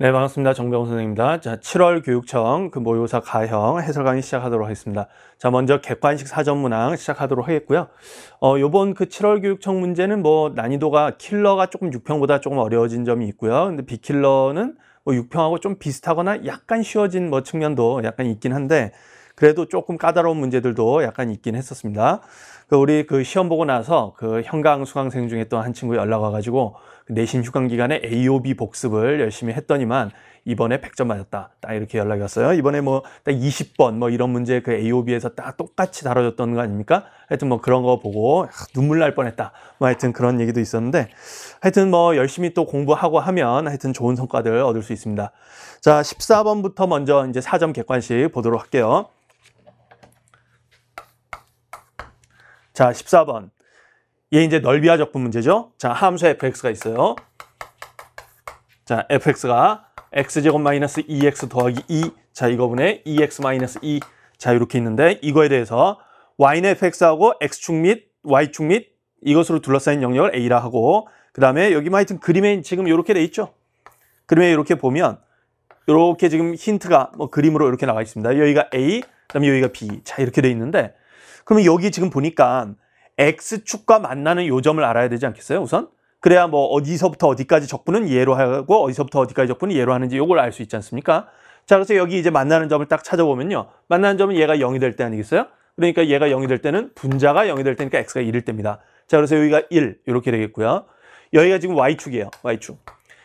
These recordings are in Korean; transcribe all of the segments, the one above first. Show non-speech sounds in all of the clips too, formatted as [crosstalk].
네, 반갑습니다. 정병호 선생입니다. 자, 7월 교육청 그 모의고사 가형 해설 강의 시작하도록 하겠습니다. 자, 먼저 객관식 사전 문항 시작하도록 하겠고요. 어, 요번 그 7월 교육청 문제는 뭐 난이도가 킬러가 조금 6평보다 조금 어려워진 점이 있고요. 근데 비킬러는 뭐 6평하고 좀 비슷하거나 약간 쉬워진 뭐 측면도 약간 있긴 한데 그래도 조금 까다로운 문제들도 약간 있긴 했었습니다. 그 우리 그 시험 보고 나서 그 현강 수강생 중에 또 한 친구 연락 와가지고 내신 휴강 기간에 AOB 복습을 열심히 했더니만 이번에 100점 맞았다. 딱 이렇게 연락이 왔어요. 이번에 뭐딱 20번 뭐 이런 문제 그 AOB에서 딱 똑같이 다뤄졌던 거 아닙니까? 하여튼 뭐 그런 거 보고 아, 눈물 날 뻔했다. 뭐 하여튼 그런 얘기도 있었는데 하여튼 뭐 열심히 또 공부하고 하면 하여튼 좋은 성과들 얻을 수 있습니다. 자, 14번부터 먼저 이제 4점 객관식 보도록 할게요. 자, 14번. 얘 이제 넓이와 적분 문제죠. 자, 함수 fx가 있어요. 자, fx가 x제곱 마이너스 2x e 더하기 2. 자, 이거분의 2x e 마이너스 2. 자, 이렇게 있는데 이거에 대해서 y는 fx하고 x축 및 y축 및 이것으로 둘러싸인 영역을 a라 하고 그 다음에 여기 뭐 하여튼 그림에 지금 이렇게 돼 있죠. 그림에 이렇게 보면 이렇게 지금 힌트가 뭐 그림으로 이렇게 나와 있습니다. 여기가 a, 그다음에 여기가 b. 자, 이렇게 돼 있는데 그러면 여기 지금 보니까 X축과 만나는 요점을 알아야 되지 않겠어요? 우선? 그래야 뭐 어디서부터 어디까지 적분은 예로 하고 어디서부터 어디까지 적분은 예로 하는지 요걸 알 수 있지 않습니까? 자, 그래서 여기 이제 만나는 점을 딱 찾아보면요. 만나는 점은 얘가 0이 될 때 아니겠어요? 그러니까 얘가 0이 될 때는 분자가 0이 될 때니까 x가 1일 때입니다. 자, 그래서 여기가 1 이렇게 되겠고요. 여기가 지금 y축이에요. y축.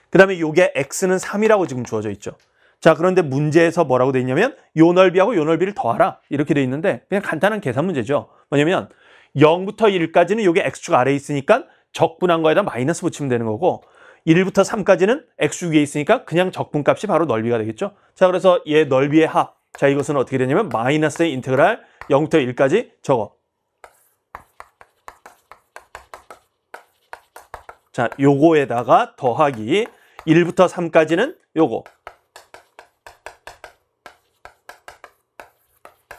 그 다음에 요게 x는 3이라고 지금 주어져 있죠. 자, 그런데 문제에서 뭐라고 돼 있냐면 요 넓이하고 요 넓이를 더하라 이렇게 돼 있는데 그냥 간단한 계산 문제죠. 뭐냐면 0부터 1까지는 이게 x축 아래에 있으니까 적분한 거에다 마이너스 붙이면 되는 거고 1부터 3까지는 x축 위에 있으니까 그냥 적분값이 바로 넓이가 되겠죠. 자 그래서 얘 넓이의 합. 자 이것은 어떻게 되냐면 마이너스의 인테그랄 0부터 1까지 적어. 자 요거에다가 더하기 1부터 3까지는 요거.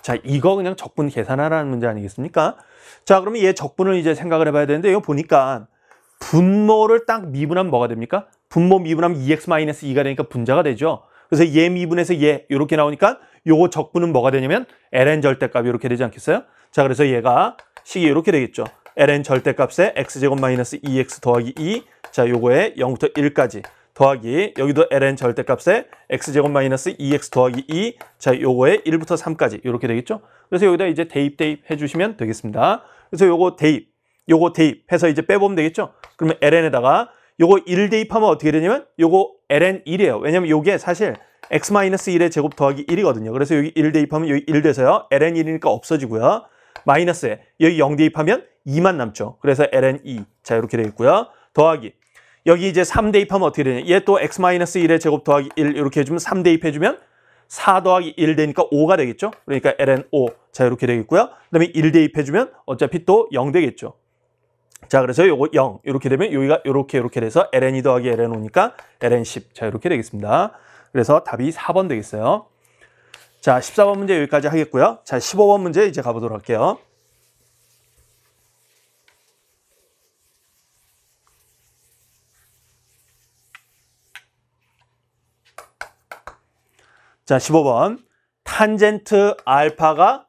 자 이거 그냥 적분 계산하라는 문제 아니겠습니까? 자, 그러면 얘 적분을 이제 생각을 해봐야 되는데 이거 보니까 분모를 딱 미분하면 뭐가 됩니까? 분모 미분하면 2x-2가 e e 되니까 분자가 되죠. 그래서 얘 미분해서 얘 이렇게 나오니까 요거 적분은 뭐가 되냐면 ln 절대값 이렇게 되지 않겠어요? 자, 그래서 얘가 식이 이렇게 되겠죠. ln 절대값에 x제곱 마이너스 2x e 더하기 2 자, 요거에 0부터 1까지 더하기 여기도 ln 절대값에 x제곱 마이너스 2x e 더하기 2 e 자, 요거에 1부터 3까지 이렇게 되겠죠? 그래서 여기다 이제 대입 대입 해주시면 되겠습니다. 그래서 요거 대입, 요거 대입해서 이제 빼보면 되겠죠? 그러면 ln에다가 요거 1 대입하면 어떻게 되냐면 요거 ln 1이에요. 왜냐면 요게 사실 x-1의 마이너스 제곱 더하기 1이거든요. 그래서 여기 1 대입하면 여기 1 돼서요. ln 1이니까 없어지고요. 마이너스에 여기 0 대입하면 2만 남죠. 그래서 ln 2. 자, 이렇게 되겠고요. 더하기 여기 이제 3 대입하면 어떻게 되냐. 얘 또 x 1에 제곱 더하기 1 이렇게 해주면 3 대입해주면 4 더하기 1 되니까 5가 되겠죠. 그러니까 ln 5. 자 이렇게 되겠고요. 그 다음에 1 대입해주면 어차피 또 0 되겠죠. 자 그래서 요거 0 이렇게 되면 여기가 이렇게 이렇게 돼서 ln 2 더하기 ln 5니까 ln 10. 자 이렇게 되겠습니다. 그래서 답이 4번 되겠어요. 자 14번 문제 여기까지 하겠고요. 자 15번 문제 이제 가보도록 할게요. 자, 15번. 탄젠트 알파가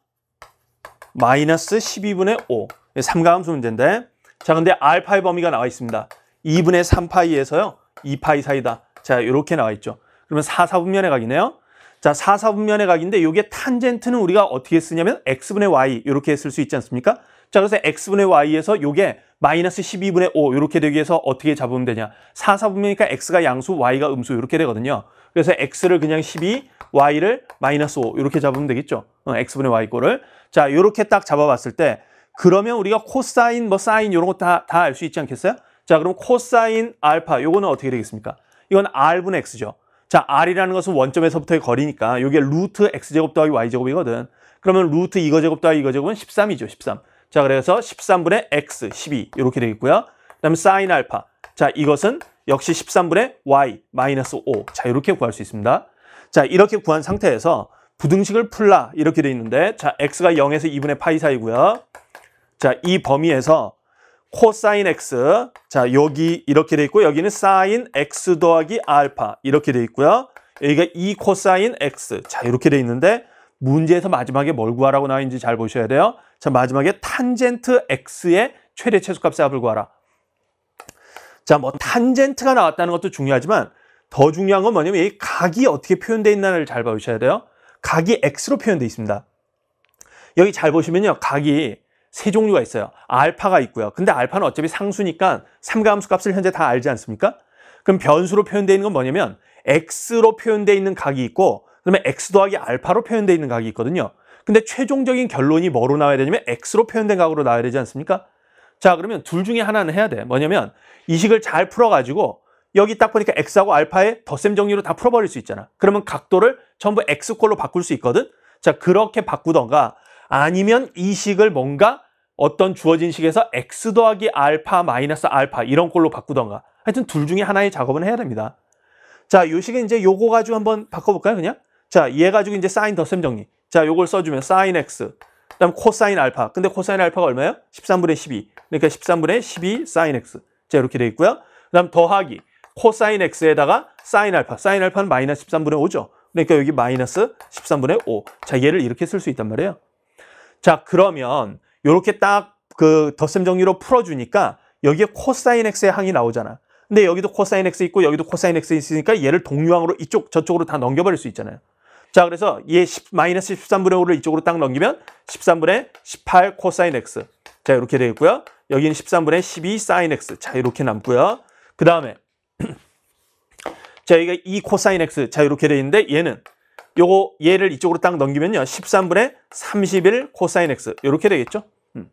마이너스 12분의 5. 삼가함수 문제인데. 자, 근데 알파의 범위가 나와 있습니다. 2분의 3파이에서요. 2파이 사이다. 자, 요렇게 나와 있죠. 그러면 4, 4분면의 각이네요. 자, 4, 4분면의 각인데 요게 탄젠트는 우리가 어떻게 쓰냐면 x분의 y 이렇게 쓸 수 있지 않습니까? 자, 그래서 x분의 y에서 요게 마이너스 12분의 5 이렇게 되기 위해서 어떻게 잡으면 되냐? 4, 4분면이니까 x가 양수, y가 음수 이렇게 되거든요. 그래서 x를 그냥 12, y를 마이너스 5 이렇게 잡으면 되겠죠. 어, x분의 y 꼴을. 자, 이렇게 딱 잡아봤을 때 그러면 우리가 코사인, 뭐 사인 이런 거 다 다 알 수 있지 않겠어요? 자, 그럼 코사인 알파 요거는 어떻게 되겠습니까? 이건 r분의 x죠. 자, r이라는 것은 원점에서부터의 거리니까 이게 루트 x제곱 더하기 y제곱이거든. 그러면 루트 이거 제곱 더하기 이거 제곱은 13이죠, 13. 자, 그래서 13분의 x, 12 이렇게 되겠고요. 그 다음에 사인 알파. 자, 이것은 역시 13분의 y 마이너스 5. 자, 이렇게 구할 수 있습니다. 자, 이렇게 구한 상태에서 부등식을 풀라 이렇게 돼 있는데 자, x가 0에서 2분의 파이 사이고요. 자, 이 범위에서 코사인 x 자, 여기 이렇게 돼 있고 여기는 사인 x 더하기 알파 이렇게 돼 있고요. 여기가 2 코사인 x 자, 이렇게 돼 있는데 문제에서 마지막에 뭘 구하라고 나와 있는지 잘 보셔야 돼요. 자, 마지막에 탄젠트 x의 최대 최소값의 합을 구하라. 자, 뭐 탄젠트가 나왔다는 것도 중요하지만 더 중요한 건 뭐냐면 이 각이 어떻게 표현되어 있나를 잘 봐주셔야 돼요. 각이 x로 표현되어 있습니다. 여기 잘 보시면요. 각이 세 종류가 있어요. 알파가 있고요. 근데 알파는 어차피 상수니까 삼가함수 값을 현재 다 알지 않습니까? 그럼 변수로 표현되어 있는 건 뭐냐면 x로 표현되어 있는 각이 있고 그다음에 x 더하기 알파로 표현되어 있는 각이 있거든요. 근데 최종적인 결론이 뭐로 나와야 되냐면 x로 표현된 각으로 나와야 되지 않습니까? 자 그러면 둘 중에 하나는 해야 돼 뭐냐면 이식을 잘 풀어가지고 여기 딱 보니까 x하고 알파의 덧셈 정리로 다 풀어버릴 수 있잖아 그러면 각도를 전부 x꼴로 바꿀 수 있거든 자 그렇게 바꾸던가 아니면 이식을 뭔가 어떤 주어진 식에서 x 더하기 알파 마이너스 알파 이런 꼴로 바꾸던가 하여튼 둘 중에 하나의 작업은 해야 됩니다 자 요식은 이제 요거 가지고 한번 바꿔볼까요 그냥 자 얘 가지고 이제 사인 덧셈 정리 자 요걸 써주면 사인 x 그 다음 코사인 알파. 근데 코사인 알파가 얼마예요? 13분의 12. 그러니까 13분의 12 사인 x. 자, 이렇게 되어 있고요. 그 다음 더하기. 코사인 x에다가 사인 알파. 사인 알파는 마이너스 13분의 5죠. 그러니까 여기 마이너스 13분의 5. 자, 얘를 이렇게 쓸 수 있단 말이에요. 자, 그러면 이렇게 딱 그 덧셈 정리로 풀어주니까 여기에 코사인 x의 항이 나오잖아. 근데 여기도 코사인 x 있고 여기도 코사인 x 있으니까 얘를 동유항으로 이쪽 저쪽으로 다 넘겨버릴 수 있잖아요. 자, 그래서 얘 10, 마이너스 13분의 5를 이쪽으로 딱 넘기면 13분의 18 코사인 x. 자, 이렇게 되겠고요. 여기는 13분의 12 사인 x. 자, 이렇게 남고요. 그 다음에 [clears throat] 자, 여기가 2 코사인 x. 자, 이렇게 되어 있는데 얘는 요거 얘를 이쪽으로 딱 넘기면요. 13분의 31 코사인 x. 이렇게 되겠죠? 음.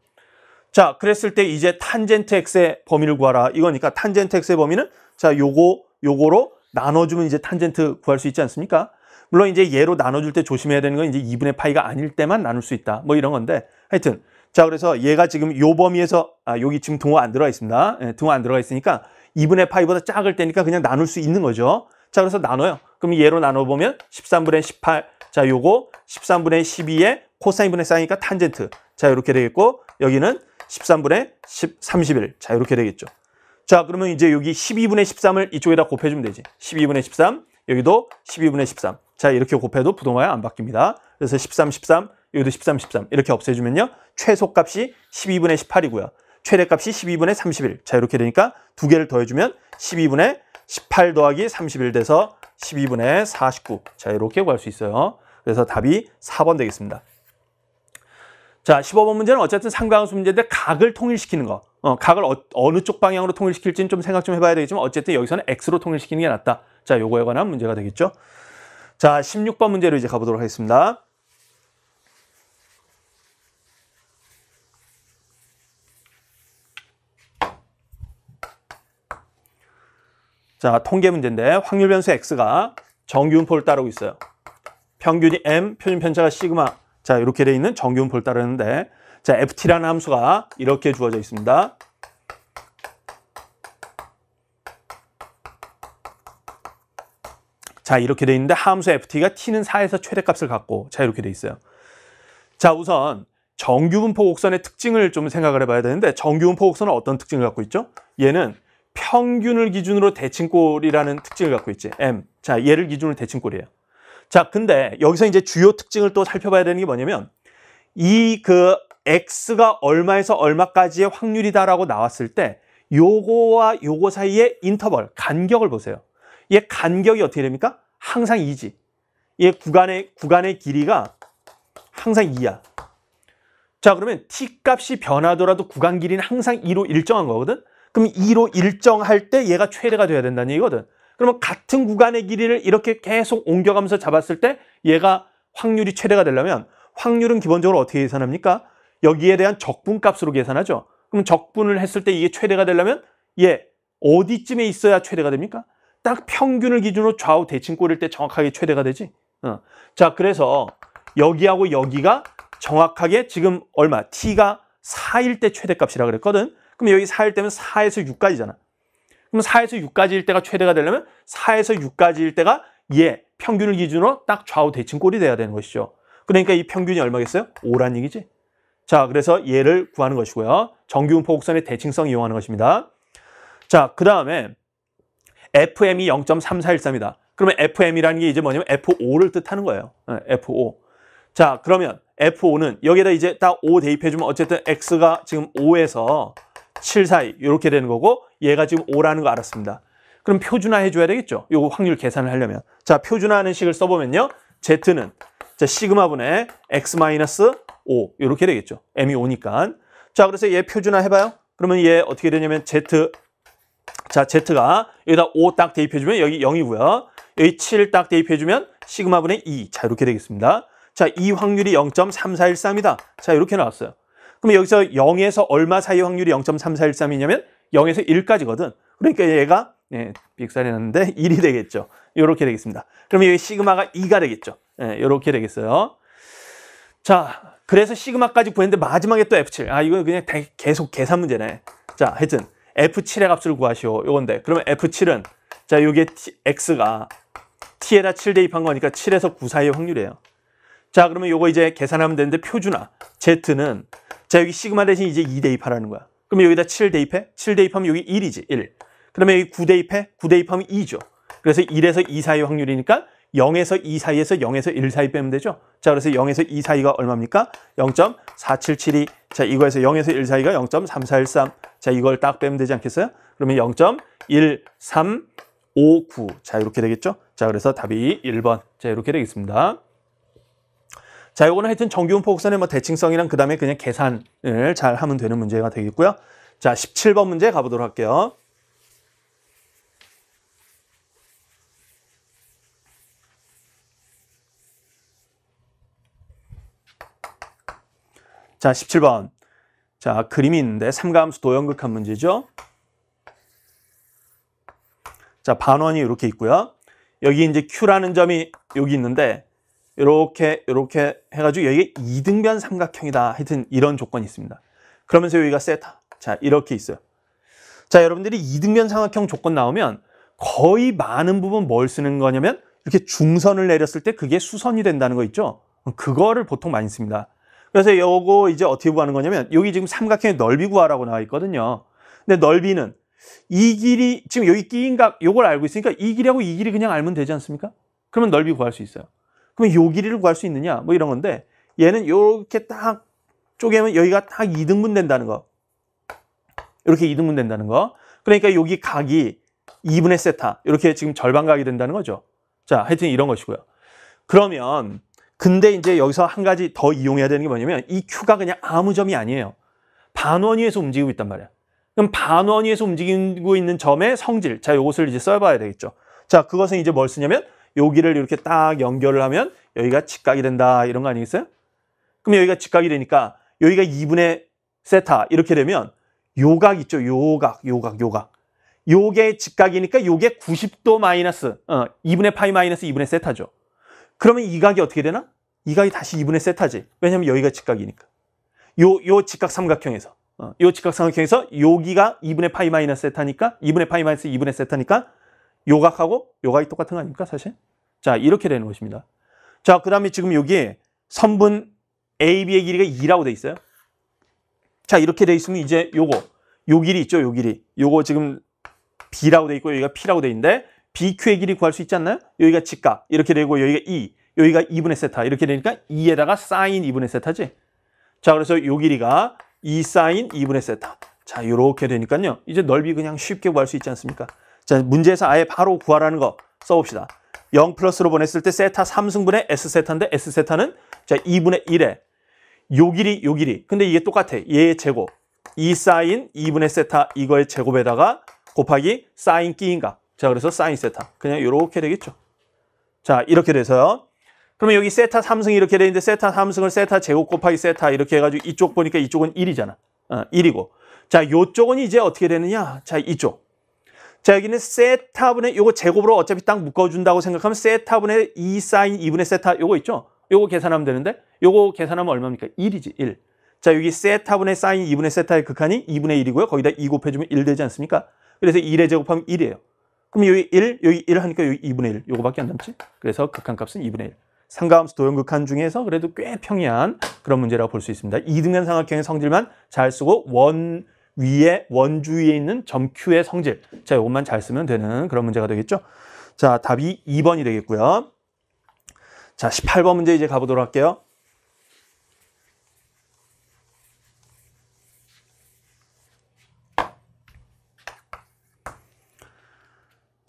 자, 그랬을 때 이제 탄젠트 x의 범위를 구하라. 이거니까 탄젠트 x의 범위는 자, 요거 요거로 나눠주면 이제 탄젠트 구할 수 있지 않습니까? 물론 이제 예로 나눠줄 때 조심해야 되는 건 이제 2분의 파이가 아닐 때만 나눌 수 있다. 뭐 이런 건데 하여튼 자 그래서 얘가 지금 요 범위에서 아 여기 지금 등호 안 들어가 있습니다. 예, 등호 안 들어가 있으니까 2분의 파이보다 작을 때니까 그냥 나눌 수 있는 거죠. 자 그래서 나눠요. 그럼 예로 나눠보면 13분의 18자 요거 13분의 12에 코사인 분의 사이니까 탄젠트 자 이렇게 되겠고 여기는 13분의 10, 31. 자, 이렇게 되겠죠. 자, 그러면 이제 여기 12분의 13을 이쪽에다 곱해주면 되지. 12분의 13, 여기도 12분의 13. 자 이렇게 곱해도 부동하여 안 바뀝니다. 그래서 13, 13, 여기도 13, 13 이렇게 없애주면요. 최소값이 12분의 18이고요. 최대값이 12분의 31. 자 이렇게 되니까 두 개를 더해주면 12분의 18 더하기 31 돼서 12분의 49. 자 이렇게 구할 수 있어요. 그래서 답이 4번 되겠습니다. 자 15번 문제는 어쨌든 상관함수 문제인데 각을 통일시키는 거. 어, 각을 어, 느쪽 방향으로 통일시킬지는 좀 생각 좀 해봐야 되겠지만 어쨌든 여기서는 x로 통일시키는 게 낫다. 자 요거에 관한 문제가 되겠죠. 자, 16번 문제로 이제 가보도록 하겠습니다. 자, 통계 문제인데 확률 변수 x가 정규분포를 따르고 있어요. 평균이 m, 표준 편차가 시그마. 자, 이렇게 돼 있는 정규분포를 따르는데 자, ft라는 함수가 이렇게 주어져 있습니다. 자 이렇게 돼 있는데 함수 ft가 t는 4에서 최대값을 갖고 자 이렇게 돼 있어요. 자 우선 정규분포 곡선의 특징을 좀 생각을 해봐야 되는데 정규분포 곡선은 어떤 특징을 갖고 있죠? 얘는 평균을 기준으로 대칭골이라는 특징을 갖고 있지 m 자 얘를 기준으로 대칭골이에요자 근데 여기서 이제 주요 특징을 또 살펴봐야 되는 게 뭐냐면 이 그 x가 얼마에서 얼마까지의 확률이다라고 나왔을 때 요거와 요거 사이의 인터벌, 간격을 보세요. 얘 간격이 어떻게 됩니까? 항상 2지. 얘 구간의, 구간의 길이가 항상 2야. 자, 그러면 t값이 변하더라도 구간 길이는 항상 2로 일정한 거거든? 그럼 2로 일정할 때 얘가 최대가 돼야 된다는 얘기거든. 그러면 같은 구간의 길이를 이렇게 계속 옮겨가면서 잡았을 때 얘가 확률이 최대가 되려면 확률은 기본적으로 어떻게 계산합니까? 여기에 대한 적분값으로 계산하죠. 그럼 적분을 했을 때 이게 최대가 되려면 얘 어디쯤에 있어야 최대가 됩니까? 딱 평균을 기준으로 좌우 대칭꼴일 때 정확하게 최대가 되지. 어. 자, 그래서 여기하고 여기가 정확하게 지금 얼마? t가 4일 때 최대값이라 그랬거든. 그럼 여기 4일 때면 4에서 6까지잖아. 그럼 4에서 6까지일 때가 최대가 되려면 4에서 6까지일 때가 예, 평균을 기준으로 딱 좌우 대칭꼴이 돼야 되는 것이죠. 그러니까 이 평균이 얼마겠어요? 5란 얘기지. 자, 그래서 얘를 구하는 것이고요. 정규분포 곡선의 대칭성 이용하는 것입니다. 자, 그 다음에 FM이 0.3413이다. 그러면 FM이라는 게 이제 뭐냐면 F5를 뜻하는 거예요. 예, F5. 자, 그러면 F5는 여기에다 이제 딱5 대입해주면 어쨌든 X가 지금 5에서 7 사이 이렇게 되는 거고 얘가 지금 5라는 거 알았습니다. 그럼 표준화 해줘야 되겠죠. 요거 확률 계산을 하려면. 자, 표준화하는 식을 써보면요. Z는 자 시그마분의 X-5 이 이렇게 되겠죠. M이 5니까. 자, 그래서 얘 표준화 해봐요. 그러면 얘 어떻게 되냐면 Z 자, Z가 여기다 5 딱 대입해주면 여기 0이고요. 여기 7 딱 대입해주면 시그마분의 2. 자, 이렇게 되겠습니다. 자, 이 확률이 0.3413이다. 자, 이렇게 나왔어요. 그럼 여기서 0에서 얼마 사이 확률이 0.3413이냐면 0에서 1까지거든. 그러니까 얘가 예, 빅살이 났는데 1이 되겠죠. 이렇게 되겠습니다. 그러면 여기 시그마가 2가 되겠죠. 예, 이렇게 되겠어요. 자, 그래서 시그마까지 구했는데 마지막에 또 F7. 아, 이거 그냥 계속 계산 문제네. 자, 하여튼 F7의 값을 구하시오. 요건데. 그러면 F7은 자, 요게 T, X가 T에다 7 대입한 거니까 7에서 9 사이의 확률이에요. 자, 그러면 요거 이제 계산하면 되는데 표준화 Z는 자, 여기 시그마 대신 이제 2 대입하라는 거야. 그러면 여기다 7 대입해? 7 대입하면 여기 1이지. 1. 그러면 여기 9 대입해? 9 대입하면 2죠. 그래서 1에서 2 사이 의 확률이니까 0에서 2 사이에서 0에서 1 사이 빼면 되죠. 자, 그래서 0에서 2 사이가 얼마입니까? 0.4772. 자, 이거에서 0에서 1 사이가 0.3413. 자, 이걸 딱 빼면 되지 않겠어요? 그러면 0.1359. 자, 이렇게 되겠죠? 자, 그래서 답이 1번. 자, 이렇게 되겠습니다. 자, 이거는 하여튼 정규운 포곡선의 뭐 대칭성이랑 그 다음에 그냥 계산을 잘 하면 되는 문제가 되겠고요. 자, 17번 문제 가보도록 할게요. 자, 17번. 자, 그림이 있는데 삼가함수 도형극한 문제죠. 자, 반원이 이렇게 있고요. 여기 이제 Q라는 점이 여기 있는데 이렇게 이렇게 해가지고 여기 이등변 삼각형이다. 하여튼 이런 조건이 있습니다. 그러면서 여기가 세타. 자, 이렇게 있어요. 자, 여러분들이 이등변 삼각형 조건 나오면 거의 많은 부분 뭘 쓰는 거냐면 이렇게 중선을 내렸을 때 그게 수선이 된다는 거 있죠? 그거를 보통 많이 씁니다. 그래서 요거 이제 어떻게 구하는 거냐면 여기 지금 삼각형의 넓이 구하라고 나와 있거든요. 근데 넓이는 이 길이 지금 여기 끼인 각 요걸 알고 있으니까 이 길이하고 이 길이 그냥 알면 되지 않습니까? 그러면 넓이 구할 수 있어요. 그러면 요 길이를 구할 수 있느냐? 뭐 이런 건데 얘는 요렇게 딱 쪼개면 여기가 딱 2등분 된다는 거. 이렇게 2등분 된다는 거. 그러니까 여기 각이 2분의 세타 이렇게 지금 절반 각이 된다는 거죠. 자, 하여튼 이런 것이고요. 그러면 근데 이제 여기서 한 가지 더 이용해야 되는 게 뭐냐면 이 e Q가 그냥 아무 점이 아니에요. 반원위에서 움직이고 있단 말이야. 그럼 반원위에서 움직이고 있는 점의 성질. 자, 요것을 이제 써봐야 되겠죠. 자, 그것은 이제 뭘 쓰냐면 여기를 이렇게 딱 연결을 하면 여기가 직각이 된다. 이런 거 아니겠어요? 그럼 여기가 직각이 되니까 여기가 2분의 세타 이렇게 되면 요각 있죠. 요각, 요각, 요각. 요게 직각이니까 요게 90도 마이너스 어, 2분의 파이 마이너스 2분의 세타죠. 그러면 이 각이 어떻게 되나? 이 각이 다시 2분의 세타지. 왜냐면 여기가 직각이니까. 요, 요 직각 삼각형에서. 어, 요 직각 삼각형에서 여기가 2분의 파이 마이너스 세타니까 2분의 파이 마이너스 2분의 세타니까 요 각하고 요 각이 똑같은 거 아닙니까 사실? 자 이렇게 되는 것입니다. 자그 다음에 지금 여기에 선분 AB의 길이가 2라고 돼 있어요. 자 이렇게 돼 있으면 이제 요거 요 길이 있죠 요 길이 요거 지금 B라고 돼 있고 여기가 P라고 돼 있는데 BQ의 길이 구할 수 있지 않나요? 여기가 직각 이렇게 되고 여기가 E 여기가 2분의 세타 이렇게 되니까 2에다가 사인 2분의 세타지. 자, 그래서 요 길이가 2 사인 2분의 세타. 자, 요렇게 되니까요. 이제 넓이 그냥 쉽게 구할 수 있지 않습니까? 자, 문제에서 아예 바로 구하라는 거 써봅시다. 0 플러스로 보냈을 때 세타 3승분의 S세타인데 S세타는 자 2분의 1에 요 길이 요 길이 근데 이게 똑같아 얘의 제곱 2 사인 2분의 세타 이거의 제곱에다가 곱하기 사인 끼인가 자 그래서 사인 세타 그냥 요렇게 되겠죠 자 이렇게 돼서요 그러면 여기 세타 삼승이 이렇게 되는데 세타 삼승을 세타 제곱 곱하기 세타 이렇게 해가지고 이쪽 보니까 이쪽은 1이잖아. 어, 1이고. 자, 요쪽은 이제 어떻게 되느냐? 자, 이쪽. 자, 여기는 세타분의 요거 제곱으로 어차피 딱 묶어준다고 생각하면 세타분의 2 사인 2분의 세타 요거 있죠? 요거 계산하면 되는데 요거 계산하면 얼마입니까? 1이지, 1. 자, 여기 세타분의 사인 2분의 세타의 극한이 2분의 1이고요. 거기다 2 곱해주면 1 되지 않습니까? 그래서 1의 제곱하면 1이에요. 그럼 여기 1, 여기 1 하니까 여기 2분의 1. 요거밖에 안 남지? 그래서 극한값은 2분의 1. 상가함수 도형극한 중에서 그래도 꽤 평이한 그런 문제라고 볼 수 있습니다. 2등변 삼각형의 성질만 잘 쓰고 원 위에 원주 위에 있는 점 Q의 성질 자 이것만 잘 쓰면 되는 그런 문제가 되겠죠. 자 답이 2번이 되겠고요. 자 18번 문제 이제 가보도록 할게요.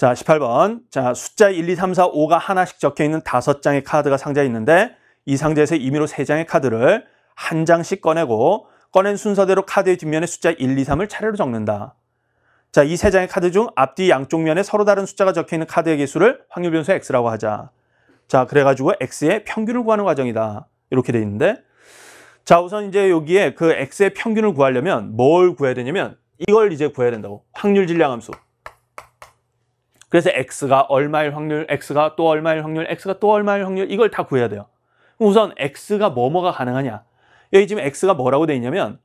자, 18번. 자, 숫자 1, 2, 3, 4, 5가 하나씩 적혀 있는 다섯 장의 카드가 상자에 있는데 이 상자에서 임의로 세 장의 카드를 한 장씩 꺼내고 꺼낸 순서대로 카드의 뒷면에 숫자 1, 2, 3을 차례로 적는다. 자, 이 세 장의 카드 중 앞뒤 양쪽 면에 서로 다른 숫자가 적혀 있는 카드의 개수를 확률 변수 x라고 하자. 자, 그래 가지고 x의 평균을 구하는 과정이다. 이렇게 돼 있는데 자, 우선 이제 여기에 그 x의 평균을 구하려면 뭘 구해야 되냐면 이걸 이제 구해야 된다고. 확률 질량함수. 그래서 x가 얼마일 확률, x가 또 얼마일 확률, x가 또 얼마일 확률 이걸 다 구해야 돼요. 우선 x가 뭐뭐가 가능하냐. 여기 지금 x가 뭐라고 돼 있냐면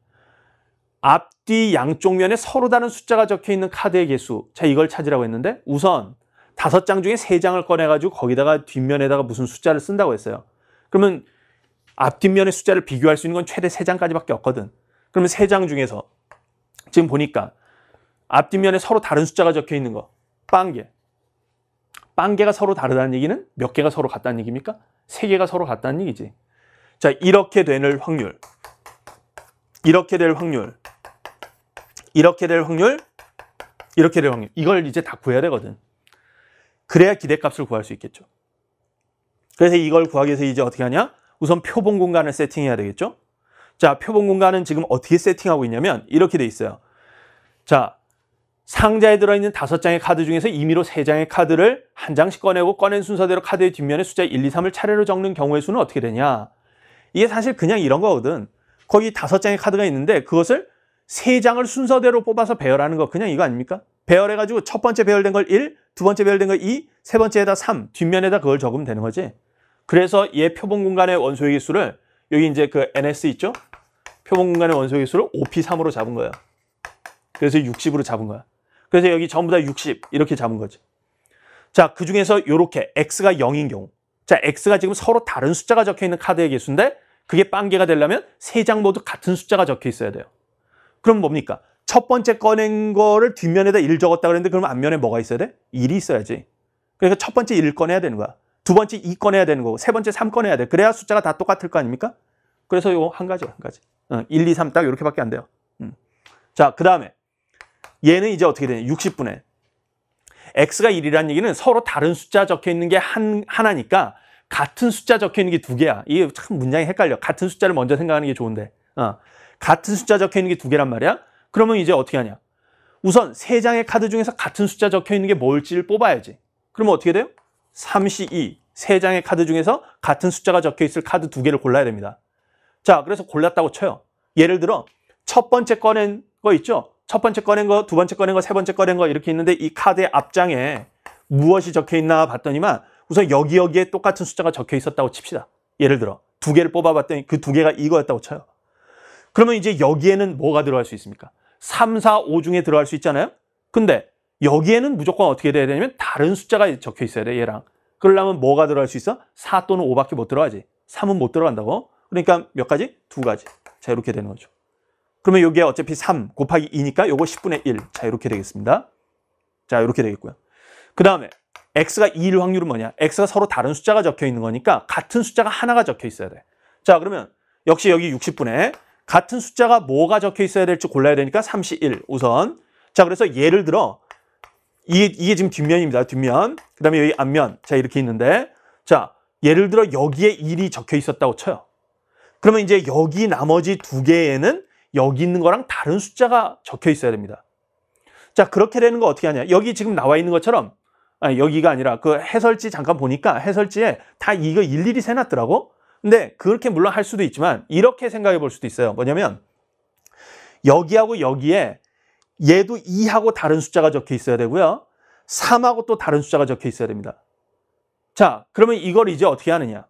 앞뒤 양쪽 면에 서로 다른 숫자가 적혀 있는 카드의 개수. 자, 이걸 찾으라고 했는데 우선 다섯 장 중에 세 장을 꺼내 가지고 거기다가 뒷면에다가 무슨 숫자를 쓴다고 했어요. 그러면 앞뒷면의 숫자를 비교할 수 있는 건 최대 세 장까지밖에 없거든. 그러면 세 장 중에서 지금 보니까 앞뒷면에 서로 다른 숫자가 적혀 있는 거. 빵개. 빵 개가 서로 다르다는 얘기는 몇 개가 서로 같다는 얘기입니까? 세 개가 서로 같다는 얘기지. 자, 이렇게 되는 확률. 이렇게 될 확률. 이렇게 될 확률. 이렇게 될 확률. 이걸 이제 다 구해야 되거든. 그래야 기대값을 구할 수 있겠죠. 그래서 이걸 구하기 위해서 이제 어떻게 하냐? 우선 표본 공간을 세팅해야 되겠죠. 자, 표본 공간은 지금 어떻게 세팅하고 있냐면 이렇게 돼 있어요. 자, 상자에 들어있는 다섯 장의 카드 중에서 임의로 세 장의 카드를 한 장씩 꺼내고 꺼낸 순서대로 카드의 뒷면에 숫자 1, 2, 3을 차례로 적는 경우의 수는 어떻게 되냐? 이게 사실 그냥 이런 거거든. 거기 다섯 장의 카드가 있는데 그것을 세 장을 순서대로 뽑아서 배열하는 거 그냥 이거 아닙니까? 배열해가지고 첫 번째 배열된 걸 1, 두 번째 배열된 걸 2, 세 번째에다 3, 뒷면에다 그걸 적으면 되는 거지. 그래서 얘 표본 공간의 원소의 개수를 여기 이제 그 NS 있죠? 표본 공간의 원소의 개수를 5P3으로 잡은 거야. 그래서 60으로 잡은 거야. 그래서 여기 전부 다 60 이렇게 잡은 거지 자, 그 중에서 이렇게 x가 0인 경우 자, x가 지금 서로 다른 숫자가 적혀있는 카드의 개수인데 그게 빵개가 되려면 세 장 모두 같은 숫자가 적혀 있어야 돼요. 그럼 뭡니까? 첫 번째 꺼낸 거를 뒷면에다 1 적었다 그랬는데 그럼 앞면에 뭐가 있어야 돼? 1이 있어야지. 그러니까 첫 번째 1 꺼내야 되는 거야. 두 번째 2 꺼내야 되는 거고 세 번째 3 꺼내야 돼. 그래야 숫자가 다 똑같을 거 아닙니까? 그래서 이거 한 가지, 한 가지. 1, 2, 3 딱 이렇게밖에 안 돼요. 자, 그 다음에 얘는 이제 어떻게 되냐 6 0분에 x가 1이라는 얘기는 서로 다른 숫자 적혀 있는 게 한, 하나니까 같은 숫자 적혀 있는 게 두 개야 이게 참 문장이 헷갈려 같은 숫자를 먼저 생각하는 게 좋은데 어. 같은 숫자 적혀 있는 게 두 개란 말이야 그러면 이제 어떻게 하냐 우선 세 장의 카드 중에서 같은 숫자 적혀 있는 게 뭘지를 뽑아야지 그러면 어떻게 돼요? 32세 장의 카드 중에서 같은 숫자가 적혀 있을 카드 두 개를 골라야 됩니다 자 그래서 골랐다고 쳐요 예를 들어 첫 번째 꺼낸 거 있죠? 첫 번째 꺼낸 거, 두 번째 꺼낸 거, 세 번째 꺼낸 거 이렇게 있는데 이 카드의 앞장에 무엇이 적혀 있나 봤더니만 우선 여기 여기에 똑같은 숫자가 적혀 있었다고 칩시다. 예를 들어 두 개를 뽑아봤더니 그 두 개가 이거였다고 쳐요. 그러면 이제 여기에는 뭐가 들어갈 수 있습니까? 3, 4, 5 중에 들어갈 수 있잖아요. 근데 여기에는 무조건 어떻게 돼야 되냐면 다른 숫자가 적혀 있어야 돼 얘랑. 그러려면 뭐가 들어갈 수 있어? 4 또는 5밖에 못 들어가지. 3은 못 들어간다고. 그러니까 몇 가지? 두 가지. 자 이렇게 되는 거죠. 그러면 여기에 어차피 3 곱하기 2니까 요거 10분의 1. 자, 이렇게 되겠습니다. 자, 이렇게 되겠고요. 그 다음에 x가 2일 확률은 뭐냐? x가 서로 다른 숫자가 적혀 있는 거니까 같은 숫자가 하나가 적혀 있어야 돼. 자, 그러면 역시 여기 60분에 같은 숫자가 뭐가 적혀 있어야 될지 골라야 되니까 31 우선. 자, 그래서 예를 들어 이게, 이게 지금 뒷면입니다. 뒷면. 그 다음에 여기 앞면. 자, 이렇게 있는데 자, 예를 들어 여기에 1이 적혀 있었다고 쳐요. 그러면 이제 여기 나머지 두 개에는 여기 있는 거랑 다른 숫자가 적혀 있어야 됩니다. 자, 그렇게 되는 거 어떻게 하냐. 여기 지금 나와 있는 것처럼, 아니, 여기가 아니라 그 해설지 잠깐 보니까 해설지에 다 이거 일일이 세놨더라고. 근데 그렇게 물론 할 수도 있지만 이렇게 생각해 볼 수도 있어요. 뭐냐면 여기하고 여기에 얘도 2하고 다른 숫자가 적혀 있어야 되고요. 3하고 또 다른 숫자가 적혀 있어야 됩니다. 자, 그러면 이걸 이제 어떻게 하느냐?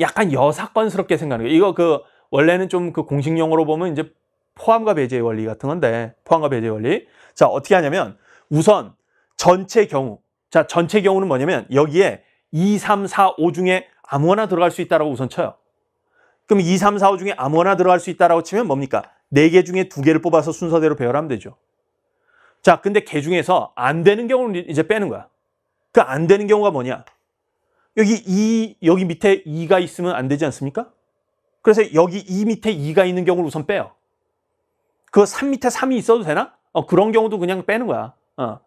약간 여사건스럽게 생각하는 거예요. 이거 그 원래는 좀 그 공식 용으로 보면 이제 포함과 배제의 원리 같은 건데 포함과 배제의 원리 자 어떻게 하냐면 우선 전체 경우 자 전체 경우는 뭐냐면 여기에 2, 3, 4, 5 중에 아무거나 들어갈 수 있다라고 우선 쳐요 그럼 2, 3, 4, 5 중에 아무거나 들어갈 수 있다라고 치면 뭡니까? 4개 중에 2개를 뽑아서 순서대로 배열하면 되죠 자 근데 개 중에서 안 되는 경우는 이제 빼는 거야 그안 그러니까 되는 경우가 뭐냐 여기 2, 여기 밑에 2가 있으면 안 되지 않습니까? 그래서 여기 2 밑에 2가 있는 경우를 우선 빼요. 그 3 밑에 3이 있어도 되나? 어, 그런 경우도 그냥 빼는 거야. 어.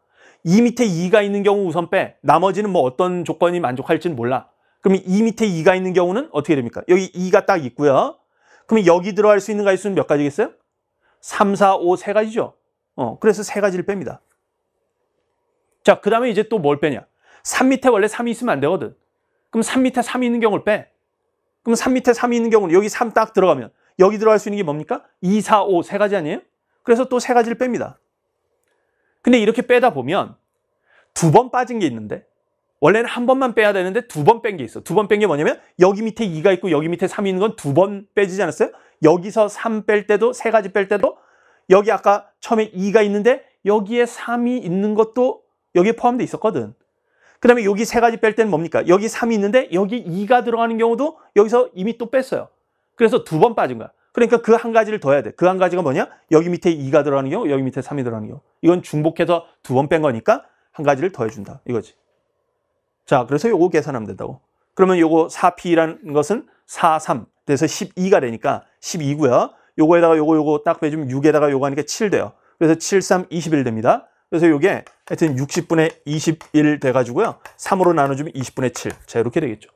2 밑에 2가 있는 경우 우선 빼. 나머지는 뭐 어떤 조건이 만족할지는 몰라. 그럼2 밑에 2가 있는 경우는 어떻게 됩니까? 여기 2가 딱 있고요. 그럼 여기 들어갈 수 있는 가지수는 몇 가지겠어요? 3, 4, 5, 3가지죠. 어, 그래서 3가지를 뺍니다. 자, 그 다음에 이제 또 뭘 빼냐? 3 밑에 원래 3이 있으면 안 되거든. 그럼 3 밑에 3이 있는 경우를 빼. 그럼 3 밑에 3이 있는 경우는 여기 3 딱 들어가면 여기 들어갈 수 있는 게 뭡니까? 2, 4, 5 세 가지 아니에요? 그래서 또 세 가지를 뺍니다. 근데 이렇게 빼다 보면 두 번 빠진 게 있는데 원래는 한 번만 빼야 되는데 두 번 뺀 게 있어. 두 번 뺀 게 뭐냐면 여기 밑에 2가 있고 여기 밑에 3이 있는 건 두 번 빼지지 않았어요? 여기서 3 뺄 때도 세 가지 뺄 때도 여기 아까 처음에 2가 있는데 여기에 3이 있는 것도 여기에 포함돼 있었거든. 그 다음에 여기 세 가지 뺄 때는 뭡니까? 여기 3이 있는데 여기 2가 들어가는 경우도 여기서 이미 또 뺐어요. 그래서 두 번 빠진 거야. 그러니까 그 한 가지를 더 해야 돼. 그 한 가지가 뭐냐? 여기 밑에 2가 들어가는 경우, 여기 밑에 3이 들어가는 경우. 이건 중복해서 두 번 뺀 거니까 한 가지를 더 해준다. 이거지. 자, 그래서 요거 계산하면 된다고. 그러면 요거 4p라는 것은 4, 3. 그래서 12가 되니까 12고요. 요거에다가 요거 요거 딱 빼주면 6에다가 요거 하니까 7 돼요. 그래서 7, 3, 21 됩니다. 그래서 이게 하여튼 60분의 21 돼가지고요. 3으로 나눠주면 20분의 7. 자, 이렇게 되겠죠.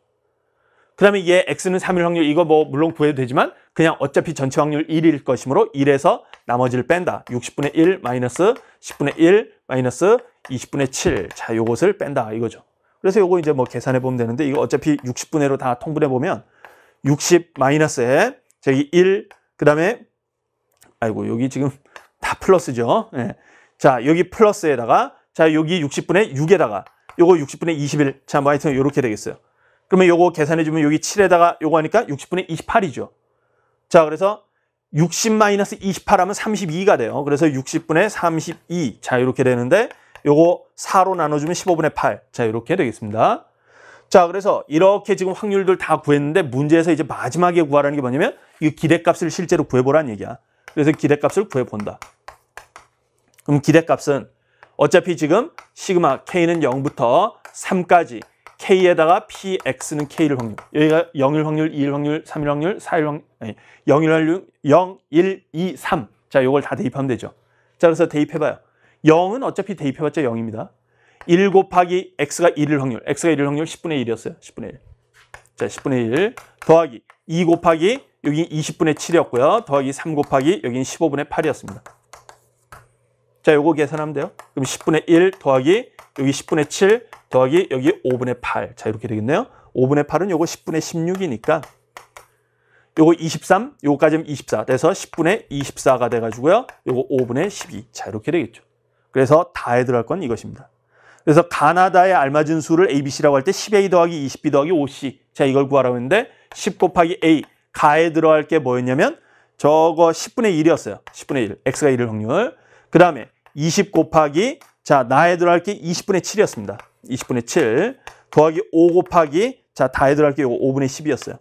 그 다음에 얘 x는 3일 확률 이거 뭐 물론 구해도 되지만 그냥 어차피 전체 확률 1일 것이므로 1에서 나머지를 뺀다. 60분의 1 마이너스 10분의 1 마이너스 20분의 7. 자, 요것을 뺀다 이거죠. 그래서 요거 이제 뭐 계산해 보면 되는데 이거 어차피 60분의로 다 통분해 보면 60 마이너스에 저기 1 그다음에 아이고 여기 지금 다 플러스죠. 예. 자, 여기 플러스에다가 자, 여기 60분의 6에다가 요거 60분의 21. 자, 뭐 하여튼 요렇게 되겠어요. 그러면 요거 계산해 주면 여기 7에다가 요거 하니까 60분의 28이죠. 자, 그래서 60 마이너스 28 하면 32가 돼요. 그래서 60분의 32. 자, 이렇게 되는데 요거 4로 나눠주면 15분의 8. 자, 이렇게 되겠습니다. 자, 그래서 이렇게 지금 확률들 다 구했는데 문제에서 이제 마지막에 구하라는 게 뭐냐면 이 기대값을 실제로 구해보라는 얘기야. 그래서 기대값을 구해본다. 그럼 기대값은 어차피 지금 시그마 K는 0부터 3까지 K에다가 PX는 K를 확률 여기가 0일 확률, 2일 확률, 3일 확률, 4일 확률 아니 0일 확률 0, 1, 2, 3 자, 요걸다 대입하면 되죠 자, 그래서 대입해봐요 0은 어차피 대입해봤자 0입니다 1 곱하기 x가 1일 확률 x가 1일 확률 10분의 1이었어요 10분의 1 자, 10분의 1 더하기 2 곱하기 여기 20분의 7이었고요 더하기 3 곱하기 여기는 15분의 8이었습니다 자, 요거 계산하면 돼요. 그럼 10분의 1 더하기 여기 10분의 7 더하기 여기 5분의 8. 자, 이렇게 되겠네요. 5분의 8은 요거 10분의 16이니까 요거 23, 요거까지 하면 24. 돼서 10분의 24가 돼가지고요. 요거 5분의 12. 자, 이렇게 되겠죠. 그래서 다에 들어갈 건 이것입니다. 그래서 가나다의 알맞은 수를 ABC라고 할 때 10A 더하기 20B 더하기 5C. 자, 이걸 구하라고 했는데 10 곱하기 A. 가에 들어갈 게 뭐였냐면 저거 10분의 1이었어요. 10분의 1. X가 1일 확률. 그 다음에 20 곱하기 자 나에 들어갈게 20분의 7이었습니다. 20분의 7 더하기 5 곱하기 자 다에 들어갈게 5분의 10이었어요.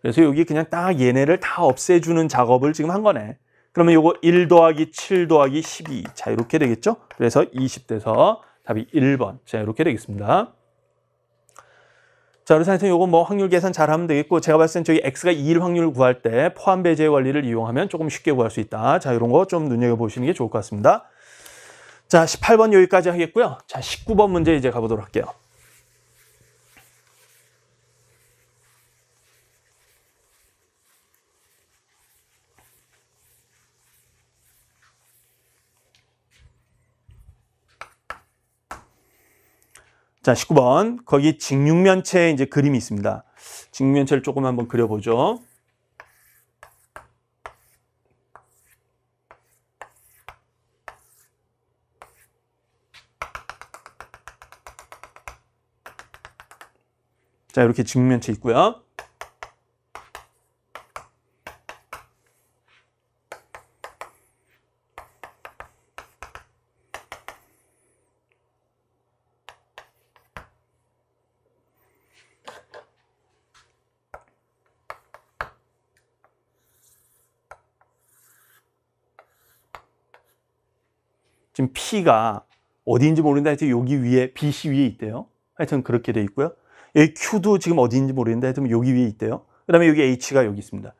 그래서 여기 그냥 딱 얘네를 다 없애주는 작업을 지금 한 거네. 그러면 이거 1 더하기 7 더하기 12. 자, 이렇게 되겠죠? 그래서 20 돼서 답이 1번. 자, 이렇게 되겠습니다. 자, 그래서 하여튼 요거 뭐 확률 계산 잘 하면 되겠고 제가 봤을 땐 저희 x가 2일 확률 구할 때 포함 배제 원리를 이용하면 조금 쉽게 구할 수 있다. 자, 이런 거 좀 눈여겨 보시는 게 좋을 것 같습니다. 자, 18번 여기까지 하겠고요. 자, 19번 문제 이제 가보도록 할게요. 자, 19번. 거기 직육면체 이제 그림이 있습니다. 직육면체를 조금 한번 그려보죠. 자, 이렇게 직육면체 있고요. 지금 P가 어디인지 모른다 해서 여기 위에 BC 위에 있대요. 하여튼 그렇게 돼 있고요. 여기 Q도 지금 어디인지 모른다 해서 여기 위에 있대요. 그 다음에 여기 H가 여기 있습니다.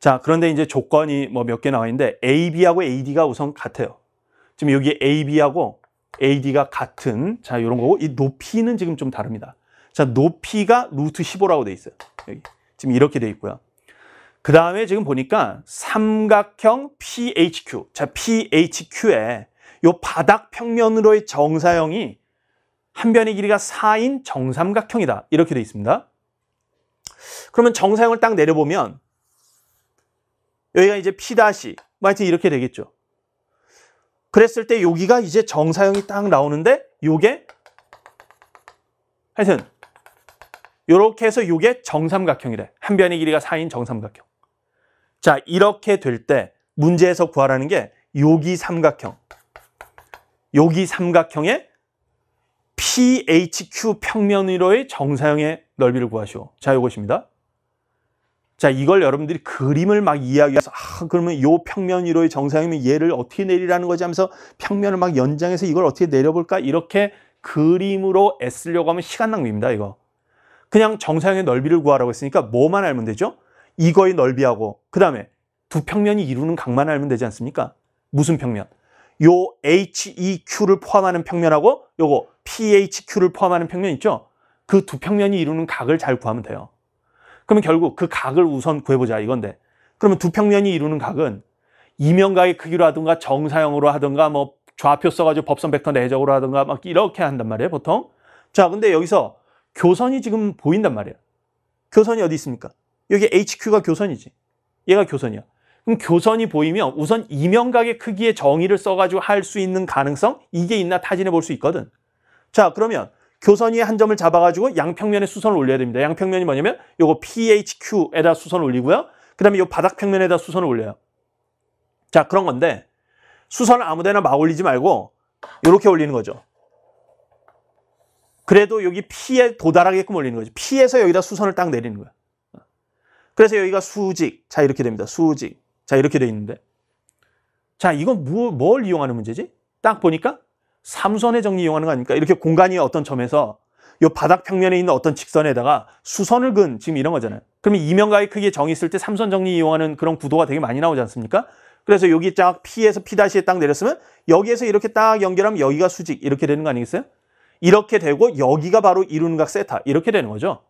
자, 그런데 이제 조건이 뭐 몇 개 나와 있는데 AB하고 AD가 우선 같아요. 지금 여기 AB하고 AD가 같은 자 이런 거고 이 높이는 지금 좀 다릅니다. 자 높이가 루트 15라고 돼 있어요. 여기 지금 이렇게 돼 있고요. 그 다음에 지금 보니까 삼각형 PHQ 자 PHQ에 요 바닥 평면으로의 정사형이 한 변의 길이가 4인 정삼각형이다. 이렇게 되어 있습니다. 그러면 정사형을 딱 내려보면 여기가 이제 P 다시 뭐 하여튼 이렇게 되겠죠. 그랬을 때 여기가 이제 정사형이 딱 나오는데 요게 하여튼 요렇게 해서 요게 정삼각형이래. 한 변의 길이가 4인 정삼각형. 자, 이렇게 될 때 문제에서 구하라는 게 요기 삼각형. 여기 삼각형의 PHQ 평면 위로의 정사형의 넓이를 구하시오. 자, 이것입니다. 자, 이걸 여러분들이 그림을 막 이야기해서 아, 그러면 요 평면 위로의 정사형이면 얘를 어떻게 내리라는 거지 하면서 평면을 막 연장해서 이걸 어떻게 내려볼까? 이렇게 그림으로 애쓰려고 하면 시간 낭비입니다, 이거. 그냥 정사형의 넓이를 구하라고 했으니까 뭐만 알면 되죠? 이거의 넓이하고 그 다음에 두 평면이 이루는 각만 알면 되지 않습니까? 무슨 평면? 요 HEQ를 포함하는 평면하고 요거 PHQ를 포함하는 평면 있죠? 그 두 평면이 이루는 각을 잘 구하면 돼요. 그러면 결국 그 각을 우선 구해보자 이건데 그러면 두 평면이 이루는 각은 이면각의 크기로 하든가 정사형으로 하든가 뭐 좌표 써가지고 법선 벡터 내적으로 하든가 막 이렇게 한단 말이에요 보통 자 근데 여기서 교선이 지금 보인단 말이에요 교선이 어디 있습니까? 여기 HQ가 교선이지 얘가 교선이야 그럼 교선이 보이면 우선 이면각의 크기의 정의를 써가지고 할 수 있는 가능성 이게 있나 타진해 볼 수 있거든. 자 그러면 교선이 한 점을 잡아가지고 양평면에 수선을 올려야 됩니다. 양평면이 뭐냐면 요거 PHQ에다 수선을 올리고요. 그 다음에 요 바닥평면에다 수선을 올려요. 자 그런 건데 수선을 아무데나 막 올리지 말고 요렇게 올리는 거죠. 그래도 여기 P에 도달하게끔 올리는 거죠. P에서 여기다 수선을 딱 내리는 거예요 그래서 여기가 수직. 자, 이렇게 됩니다. 수직. 자, 이렇게 돼 있는데. 자, 이건 무, 뭘 이용하는 문제지? 딱 보니까 삼선의 정리 이용하는 거 아닙니까? 이렇게 공간이 어떤 점에서 요 바닥 평면에 있는 어떤 직선에다가 수선을 근 지금 이런 거잖아요. 그러면 이면가의 크기에 정의 있을 때 삼선 정리 이용하는 그런 구도가 되게 많이 나오지 않습니까? 그래서 여기 쫙 P에서 P다시에 딱 내렸으면 여기에서 이렇게 딱 연결하면 여기가 수직 이렇게 되는 거 아니겠어요? 이렇게 되고 여기가 바로 이룬각 세타 이렇게 되는 거죠.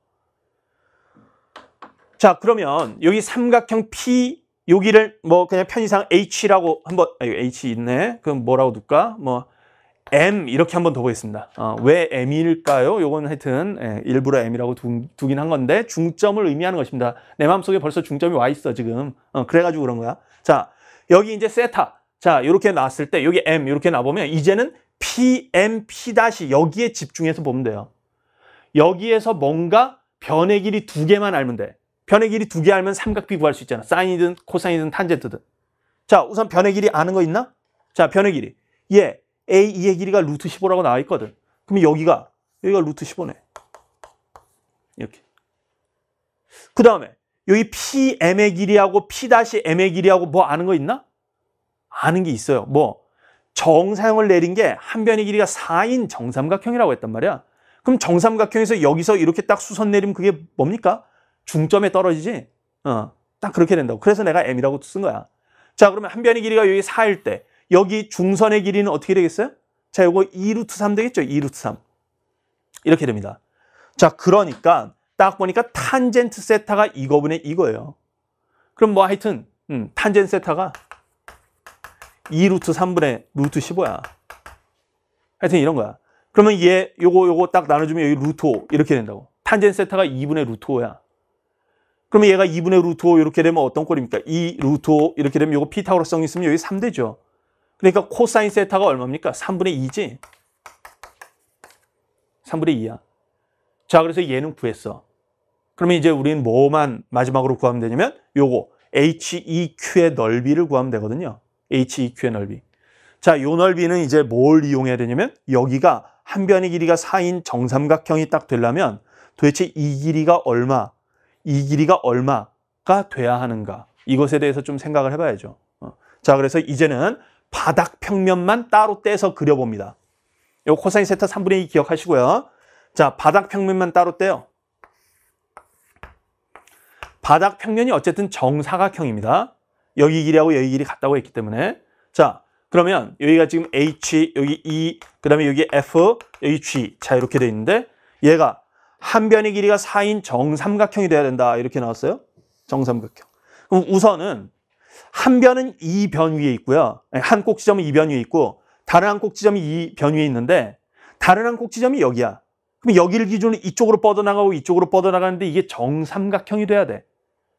자 그러면 여기 삼각형 P 여기를 뭐 그냥 편의상 H라고 한번 아, H 있네. 그럼 뭐라고 둘까? 뭐 M 이렇게 한번 더 보겠습니다. 어, 왜 M일까요? 요건 하여튼 예, 일부러 M이라고 두, 두긴 한 건데 중점을 의미하는 것입니다. 내 마음속에 벌써 중점이 와 있어 지금. 어, 그래가지고 그런 거야. 자 여기 이제 세타. 자 이렇게 나왔을 때 여기 M 이렇게 나보면 이제는 P, M, P 다시 여기에 집중해서 보면 돼요. 여기에서 뭔가 변의 길이 두 개만 알면 돼. 변의 길이 두 개 알면 삼각비 구할 수 있잖아. 사인이든 코사인이든 탄젠트든. 자, 우선 변의 길이 아는 거 있나? 자, 변의 길이. 예, A, 2의 길이가 루트 15라고 나와 있거든. 그럼 여기가, 여기가 루트 15네. 이렇게. 그 다음에 여기 PM의 길이하고 P-M의 길이하고 뭐 아는 거 있나? 아는 게 있어요. 뭐 정상을 내린 게 한 변의 길이가 4인 정삼각형이라고 했단 말이야. 그럼 정삼각형에서 여기서 이렇게 딱 수선 내리면 그게 뭡니까? 중점에 떨어지지. 어, 딱 그렇게 된다고. 그래서 내가 M이라고 쓴 거야. 자, 그러면 한 변의 길이가 여기 4일 때 여기 중선의 길이는 어떻게 되겠어요? 자, 이거 2루트 3 되겠죠? 2루트 3. 이렇게 됩니다. 자, 그러니까 딱 보니까 탄젠트 세타가 이거분의 이거예요. 그럼 뭐 하여튼 음, 탄젠트 세타가 2루트 3분의 루트 15야. 하여튼 이런 거야. 그러면 얘 요거 요거 딱 나눠주면 여기 루트 5 이렇게 된다고. 탄젠트 세타가 2분의 루트 5야. 그러면 얘가 2분의 루트 5 이렇게 되면 어떤 꼴입니까? 2 루트 5 이렇게 되면 이거 피타고라성 있으면 여기 3대죠 그러니까 코사인 세타가 얼마입니까? 3분의 2지. 3분의 2야. 자, 그래서 얘는 구했어. 그러면 이제 우리는 뭐만 마지막으로 구하면 되냐면 요거 HEQ의 넓이를 구하면 되거든요. HEQ의 넓이. 자, 요 넓이는 이제 뭘 이용해야 되냐면 여기가 한 변의 길이가 4인 정삼각형이 딱 되려면 도대체 이 길이가 얼마 이 길이가 얼마가 돼야 하는가 이것에 대해서 좀 생각을 해봐야죠 어. 자 그래서 이제는 바닥 평면만 따로 떼서 그려봅니다 요 코사인 세타 3분의 2 기억하시고요 자 바닥 평면만 따로 떼요 바닥 평면이 어쨌든 정사각형입니다 여기 길이하고 여기 길이 같다고 했기 때문에 자 그러면 여기가 지금 H, 여기 E, 그 다음에 여기 F, 여기 G 자 이렇게 돼 있는데 얘가 한 변의 길이가 4인 정삼각형이 돼야 된다. 이렇게 나왔어요. 정삼각형. 그럼 우선은 한 변은 이 변 위에 있고요. 한 꼭지점은 이 변 위에 있고 다른 한 꼭지점이 이 변 위에 있는데 다른 한 꼭지점이 여기야. 그럼 여기를 기준으로 이쪽으로 뻗어나가고 이쪽으로 뻗어나가는데 이게 정삼각형이 돼야 돼.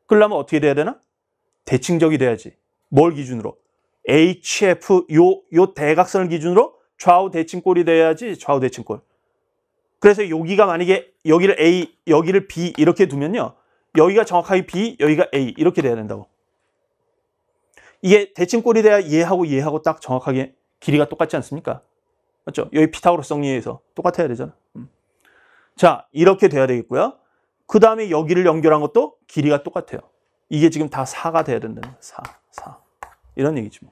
그러려면 어떻게 돼야 되나? 대칭적이 돼야지. 뭘 기준으로? HF 요요 대각선을 기준으로 좌우 대칭골이 돼야지 좌우 대칭골. 그래서 여기가 만약에 여기를 A, 여기를 B 이렇게 두면요. 여기가 정확하게 B, 여기가 A 이렇게 돼야 된다고. 이게 대칭꼴이 돼야 얘하고 얘하고 딱 정확하게 길이가 똑같지 않습니까? 맞죠? 여기 피타고라스 정리에서 똑같아야 되잖아. 음. 자, 이렇게 돼야 되겠고요. 그 다음에 여기를 연결한 것도 길이가 똑같아요. 이게 지금 다 4가 돼야 된다는 거예요. 4, 4. 이런 얘기지 뭐.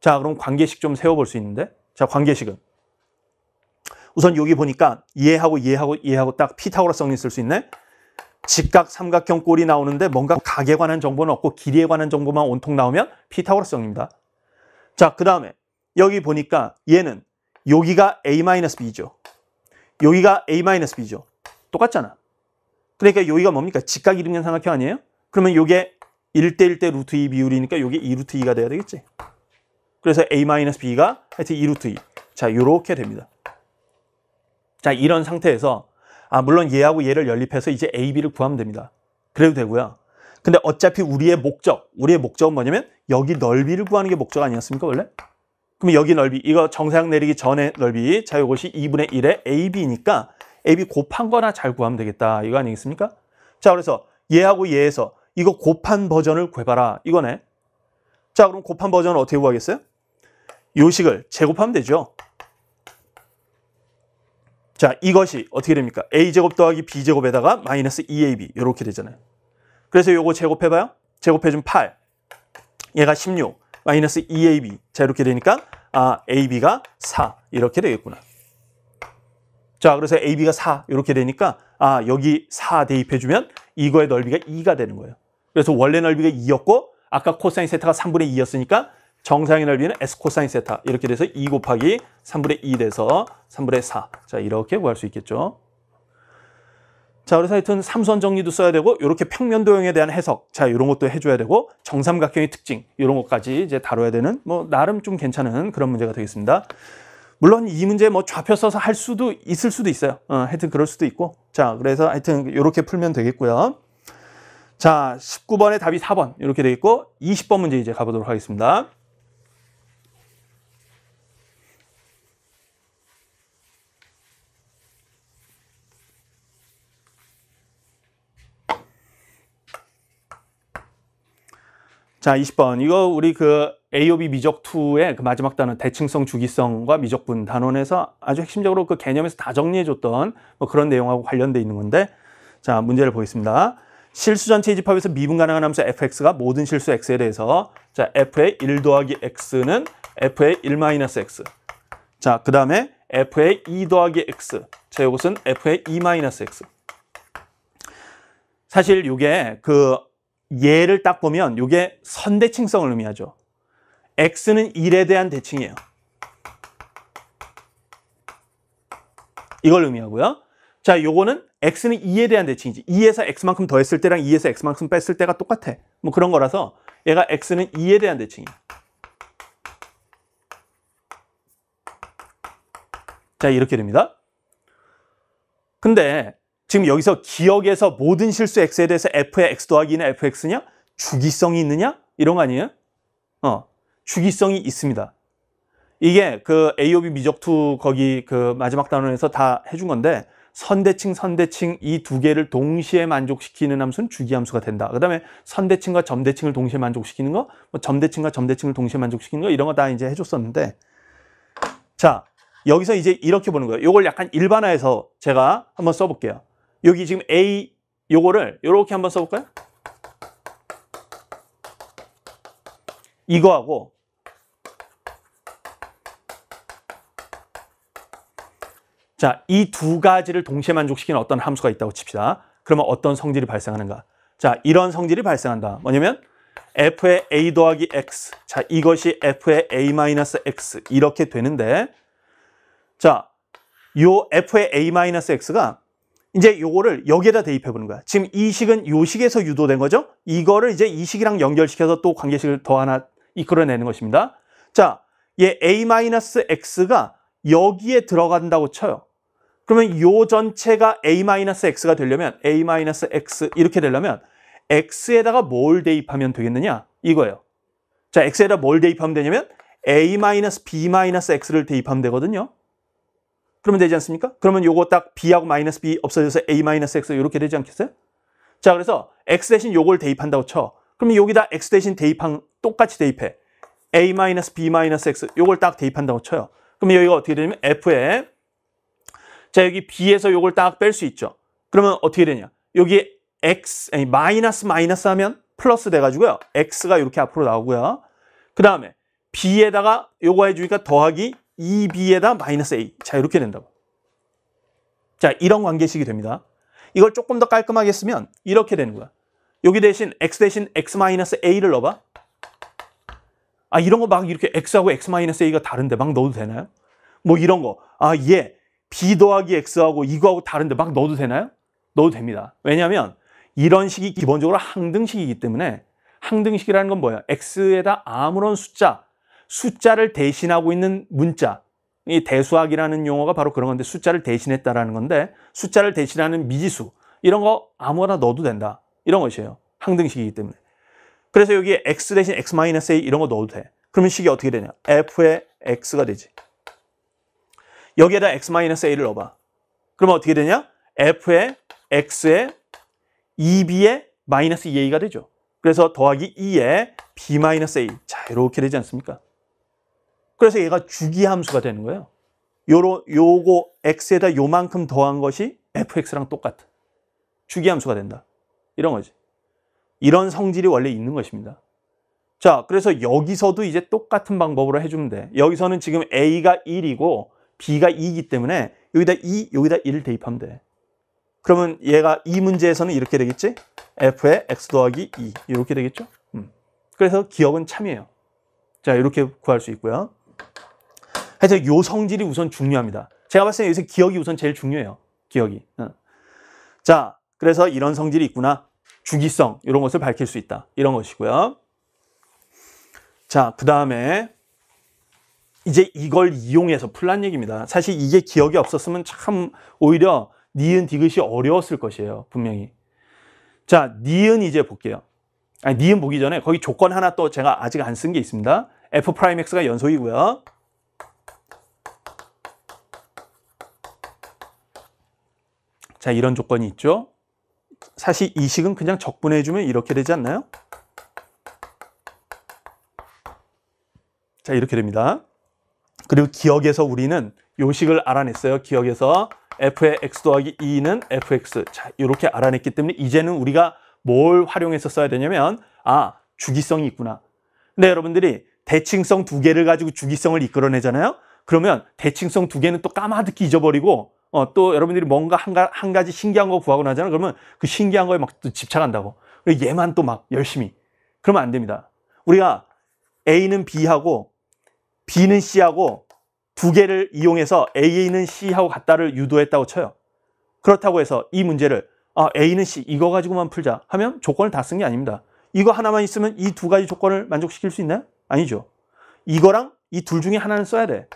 자, 그럼 관계식 좀 세워볼 수 있는데. 자, 관계식은. 우선 여기 보니까 얘하고 얘하고 얘하고 딱 피타고라스 성립 쓸수 있네. 직각 삼각형 꼴이 나오는데 뭔가 각에 관한 정보는 없고 길이에 관한 정보만 온통 나오면 피타고라성입니다 자, 그 다음에 여기 보니까 얘는 여기가 a-b죠. 여기가 a-b죠. 똑같잖아. 그러니까 여기가 뭡니까? 직각 이등변 삼각형 아니에요? 그러면 이게 1대1 대 루트 2 비율이니까 이게 2루트 2가 돼야 되겠지. 그래서 a-b가 하여튼 2루트 2. 자, 이렇게 됩니다. 자 이런 상태에서 아 물론 얘하고 얘를 연립해서 이제 A, B를 구하면 됩니다. 그래도 되고요. 근데 어차피 우리의 목적, 우리의 목적은 뭐냐면 여기 넓이를 구하는 게 목적 아니었습니까 원래? 그럼 여기 넓이, 이거 정상 내리기 전에 넓이, 자 요것이 2분의 1의 AB니까 AB 곱한 거나 잘 구하면 되겠다 이거 아니겠습니까? 자 그래서 얘하고 얘에서 이거 곱한 버전을 구해봐라 이거네. 자 그럼 곱한 버전을 어떻게 구하겠어요? 요식을 제곱하면 되죠. 자, 이것이 어떻게 됩니까? a제곱 더하기 b제곱에다가 마이너스 2ab e 이렇게 되잖아요. 그래서 요거 제곱해봐요. 제곱해준 8, 얘가 16, 마이너스 2ab. E 자, 이렇게 되니까 아, ab가 4 이렇게 되겠구나. 자, 그래서 ab가 4 이렇게 되니까 아, 여기 4 대입해주면 이거의 넓이가 2가 되는 거예요. 그래서 원래 넓이가 2였고 아까 코사인 세타가 3분의 2였으니까 정상인을 위는 S 코사인 세타 이렇게 돼서 2 곱하기 3분의 2 돼서 3분의 4. 자 이렇게 구할 수 있겠죠. 자 그래서 하여튼 삼선 정리도 써야 되고 이렇게 평면도형에 대한 해석 자 이런 것도 해줘야 되고 정삼각형의 특징 이런 것까지 이제 다뤄야 되는 뭐 나름 좀 괜찮은 그런 문제가 되겠습니다. 물론 이 문제 뭐 좌표 써서 할 수도 있을 수도 있어요. 어, 하여튼 그럴 수도 있고 자 그래서 하여튼 이렇게 풀면 되겠고요. 자 19번의 답이 4번 이렇게 되겠고 20번 문제 이제 가보도록 하겠습니다. 자, 20번. 이거 우리 그 AOB 미적2의그 마지막 단원 대칭성, 주기성과 미적분 단원에서 아주 핵심적으로 그 개념에서 다 정리해 줬던 뭐 그런 내용하고 관련돼 있는 건데 자, 문제를 보겠습니다. 실수 전체 집합에서 미분 가능한 함수 fx가 모든 실수 x에 대해서 자, f의 1 더하기 x는 f의 1 마이너스 x. 자, 그다음에 f의 2 더하기 x. 자, 이것은 f의 2 마이너스 x. 사실 이게 그 예를 딱 보면 이게 선대칭성을 의미하죠. x는 1에 대한 대칭이에요. 이걸 의미하고요. 자, 요거는 x는 2에 대한 대칭이지. 2에서 x만큼 더했을 때랑 2에서 x만큼 뺐을 때가 똑같아. 뭐 그런 거라서 얘가 x는 2에 대한 대칭이야. 자, 이렇게 됩니다. 근데 지금 여기서 기억에서 모든 실수 x에 대해서 f의 x 더하기 는 fx냐? 주기성이 있느냐? 이런 거 아니에요? 어, 주기성이 있습니다. 이게 그 AOB 미적투 거기 그 마지막 단원에서 다 해준 건데 선대칭, 선대칭 이 두 개를 동시에 만족시키는 함수는 주기함수가 된다. 그 다음에 선대칭과 점대칭을 동시에 만족시키는 거, 뭐 점대칭과 점대칭을 동시에 만족시키는 거 이런 거 다 이제 해줬었는데 자, 여기서 이제 이렇게 보는 거예요. 이걸 약간 일반화해서 제가 한번 써볼게요. 여기 지금 A 요거를 이렇게 한번 써볼까요? 이거하고 자, 이 두 가지를 동시에 만족시키는 어떤 함수가 있다고 칩시다. 그러면 어떤 성질이 발생하는가? 자, 이런 성질이 발생한다. 뭐냐면 f의 a 더하기 x. 자, 이것이 f의 a 마이너스 x 이렇게 되는데 자, 요 f의 a 마이너스 x가 이제 요거를 여기에다 대입해 보는 거야. 지금 이 식은 요 식에서 유도된 거죠? 이거를 이제 이 식이랑 연결시켜서 또 관계식을 더 하나 이끌어내는 것입니다. 자, 얘 a-x가 여기에 들어간다고 쳐요. 그러면 요 전체가 a-x가 되려면 a-x 이렇게 되려면 x에다가 뭘 대입하면 되겠느냐? 이거예요. 자, x에다 뭘 대입하면 되냐면 a-b-x를 대입하면 되거든요. 그러면 되지 않습니까? 그러면 요거 딱 b하고 마이너스 b 없어져서 a 마이너스 x 이렇게 되지 않겠어요? 자 그래서 x 대신 요걸 대입한다고 쳐. 그러면 여기다 x 대신 대입한 똑같이 대입해. a 마이너스 b 마이너스 x 요걸 딱 대입한다고 쳐요. 그러면 여기가 어떻게 되냐면 f에 자 여기 b에서 요걸 딱 뺄 수 있죠. 그러면 어떻게 되냐? 여기 x 아니 마이너스 마이너스 하면 플러스 돼가지고요. x가 이렇게 앞으로 나오고요. 그 다음에 b에다가 요거 해주니까 더하기 2b에다 마이너스 a. 자, 이렇게 된다고. 자, 이런 관계식이 됩니다. 이걸 조금 더 깔끔하게 쓰면 이렇게 되는 거야. 여기 대신 x 대신 x 마이너스 a를 넣어봐. 아, 이런 거 막 이렇게 x하고 x 마이너스 a가 다른데 막 넣어도 되나요? 뭐 이런 거. 아, 얘 b 더하기 x하고 이거하고 다른데 막 넣어도 되나요? 넣어도 됩니다. 왜냐하면 이런 식이 기본적으로 항등식이기 때문에 항등식이라는 건 뭐예요? x에다 아무런 숫자 숫자를 대신하고 있는 문자, 이 대수학이라는 용어가 바로 그런 건데 숫자를 대신했다라는 건데 숫자를 대신하는 미지수 이런 거 아무거나 넣어도 된다. 이런 것이에요. 항등식이기 때문에. 그래서 여기 x 대신 x-a 이런 거 넣어도 돼. 그러면 식이 어떻게 되냐? f의 x가 되지. 여기에다 x-a를 넣어봐. 그러면 어떻게 되냐? f의 x의 2b의 e 마이너스 2a가 e 되죠. 그래서 더하기 2의 e b-a. 자, 이렇게 되지 않습니까? 그래서 얘가 주기함수가 되는 거예요. 요로, 요거 x에다 요만큼 더한 것이 fx랑 똑같아. 주기함수가 된다. 이런 거지. 이런 성질이 원래 있는 것입니다. 자, 그래서 여기서도 이제 똑같은 방법으로 해주면 돼. 여기서는 지금 a가 1이고 b가 2이기 때문에 여기다 2, 여기다 1 대입하면 돼. 그러면 얘가 이 문제에서는 이렇게 되겠지? f의 x 더하기 2 이렇게 되겠죠? 음. 그래서 기억은 참이에요. 자, 이렇게 구할 수 있고요. 하여튼 요 성질이 우선 중요합니다. 제가 봤을 때 여기서 기억이 우선 제일 중요해요. 기억이. 자, 그래서 이런 성질이 있구나. 주기성, 이런 것을 밝힐 수 있다. 이런 것이고요. 자, 그 다음에 이제 이걸 이용해서 풀란 얘기입니다. 사실 이게 기억이 없었으면 참 오히려 니은 디귿이 어려웠을 것이에요. 분명히. 자, 니은 이제 볼게요. 아니, 니은 보기 전에 거기 조건 하나 또 제가 아직 안 쓴 게 있습니다. f 프라임 x가 연속이고요. 자, 이런 조건이 있죠. 사실 이 식은 그냥 적분해주면 이렇게 되지 않나요? 자, 이렇게 됩니다. 그리고 기억에서 우리는 요식을 알아냈어요. 기억에서 f의 x 더하기 2는 fx. 자, 이렇게 알아냈기 때문에 이제는 우리가 뭘 활용해서 써야 되냐면 아, 주기성이 있구나. 근데 여러분들이 대칭성 두 개를 가지고 주기성을 이끌어내잖아요. 그러면 대칭성 두 개는 또 까마득히 잊어버리고 어, 또 여러분들이 뭔가 한, 가, 한 가지 신기한 거 구하고 나잖아. 요 그러면 그 신기한 거에 막또 집착한다고. 그리고 얘만 또 막 열심히. 그러면 안 됩니다. 우리가 A는 B하고 B는 C하고 두 개를 이용해서 A는 C하고 같다를 유도했다고 쳐요. 그렇다고 해서 이 문제를 아, A는 C 이거 가지고만 풀자 하면 조건을 다 쓴 게 아닙니다. 이거 하나만 있으면 이 두 가지 조건을 만족시킬 수 있나요? 아니죠. 이거랑 이 둘 중에 하나는 써야 돼.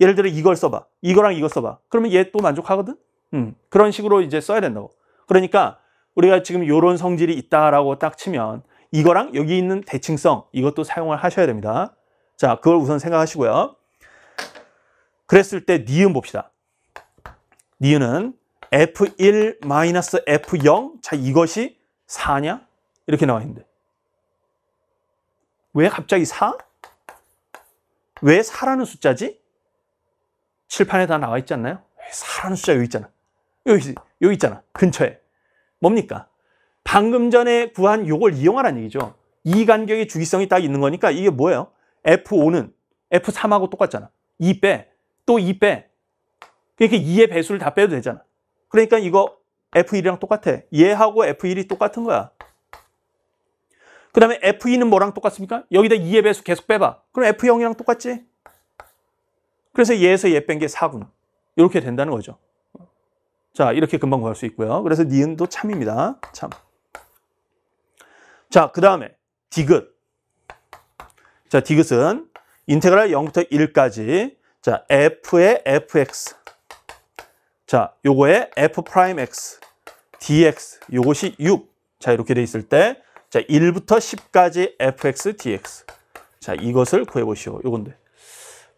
예를 들어 이걸 써봐. 이거랑 이거 써봐. 그러면 얘 또 만족하거든? 음, 그런 식으로 이제 써야 된다고. 그러니까 우리가 지금 이런 성질이 있다라고 딱 치면 이거랑 여기 있는 대칭성 이것도 사용을 하셔야 됩니다. 자, 그걸 우선 생각하시고요. 그랬을 때 니은 봅시다. 니은은 F1 마이너스 F0 자 이것이 4냐? 이렇게 나와 있는데 왜 갑자기 4? 왜 4라는 숫자지? 칠판에 다 나와 있지 않나요? 사라는 숫자 여기 있잖아. 여기, 여기 있잖아. 근처에. 뭡니까? 방금 전에 구한 요걸 이용하라는 얘기죠. 이 간격의 주기성이 딱 있는 거니까 이게 뭐예요? F5는 F3하고 똑같잖아. 2 빼, 또 2 빼. 그러니까 2의 배수를 다 빼도 되잖아. 그러니까 이거 F1이랑 똑같아. 얘하고 F1이 똑같은 거야. 그 다음에 F2는 뭐랑 똑같습니까? 여기다 2의 배수 계속 빼봐. 그럼 F0이랑 똑같지? 그래서 예에서 예뺀게 사구나 이렇게 된다는 거죠. 자, 이렇게 금방 구할 수 있고요. 그래서 니은도 참입니다. 참. 자, 그 다음에 디귿. 자, 디귿은 인테그랄 0부터 1까지 자, f의 fx. 자, 요거의 f'x, dx, 요것이 6. 자, 이렇게 돼 있을 때 자, 1부터 10까지 fx, dx. 자, 이것을 구해보시오. 요건데.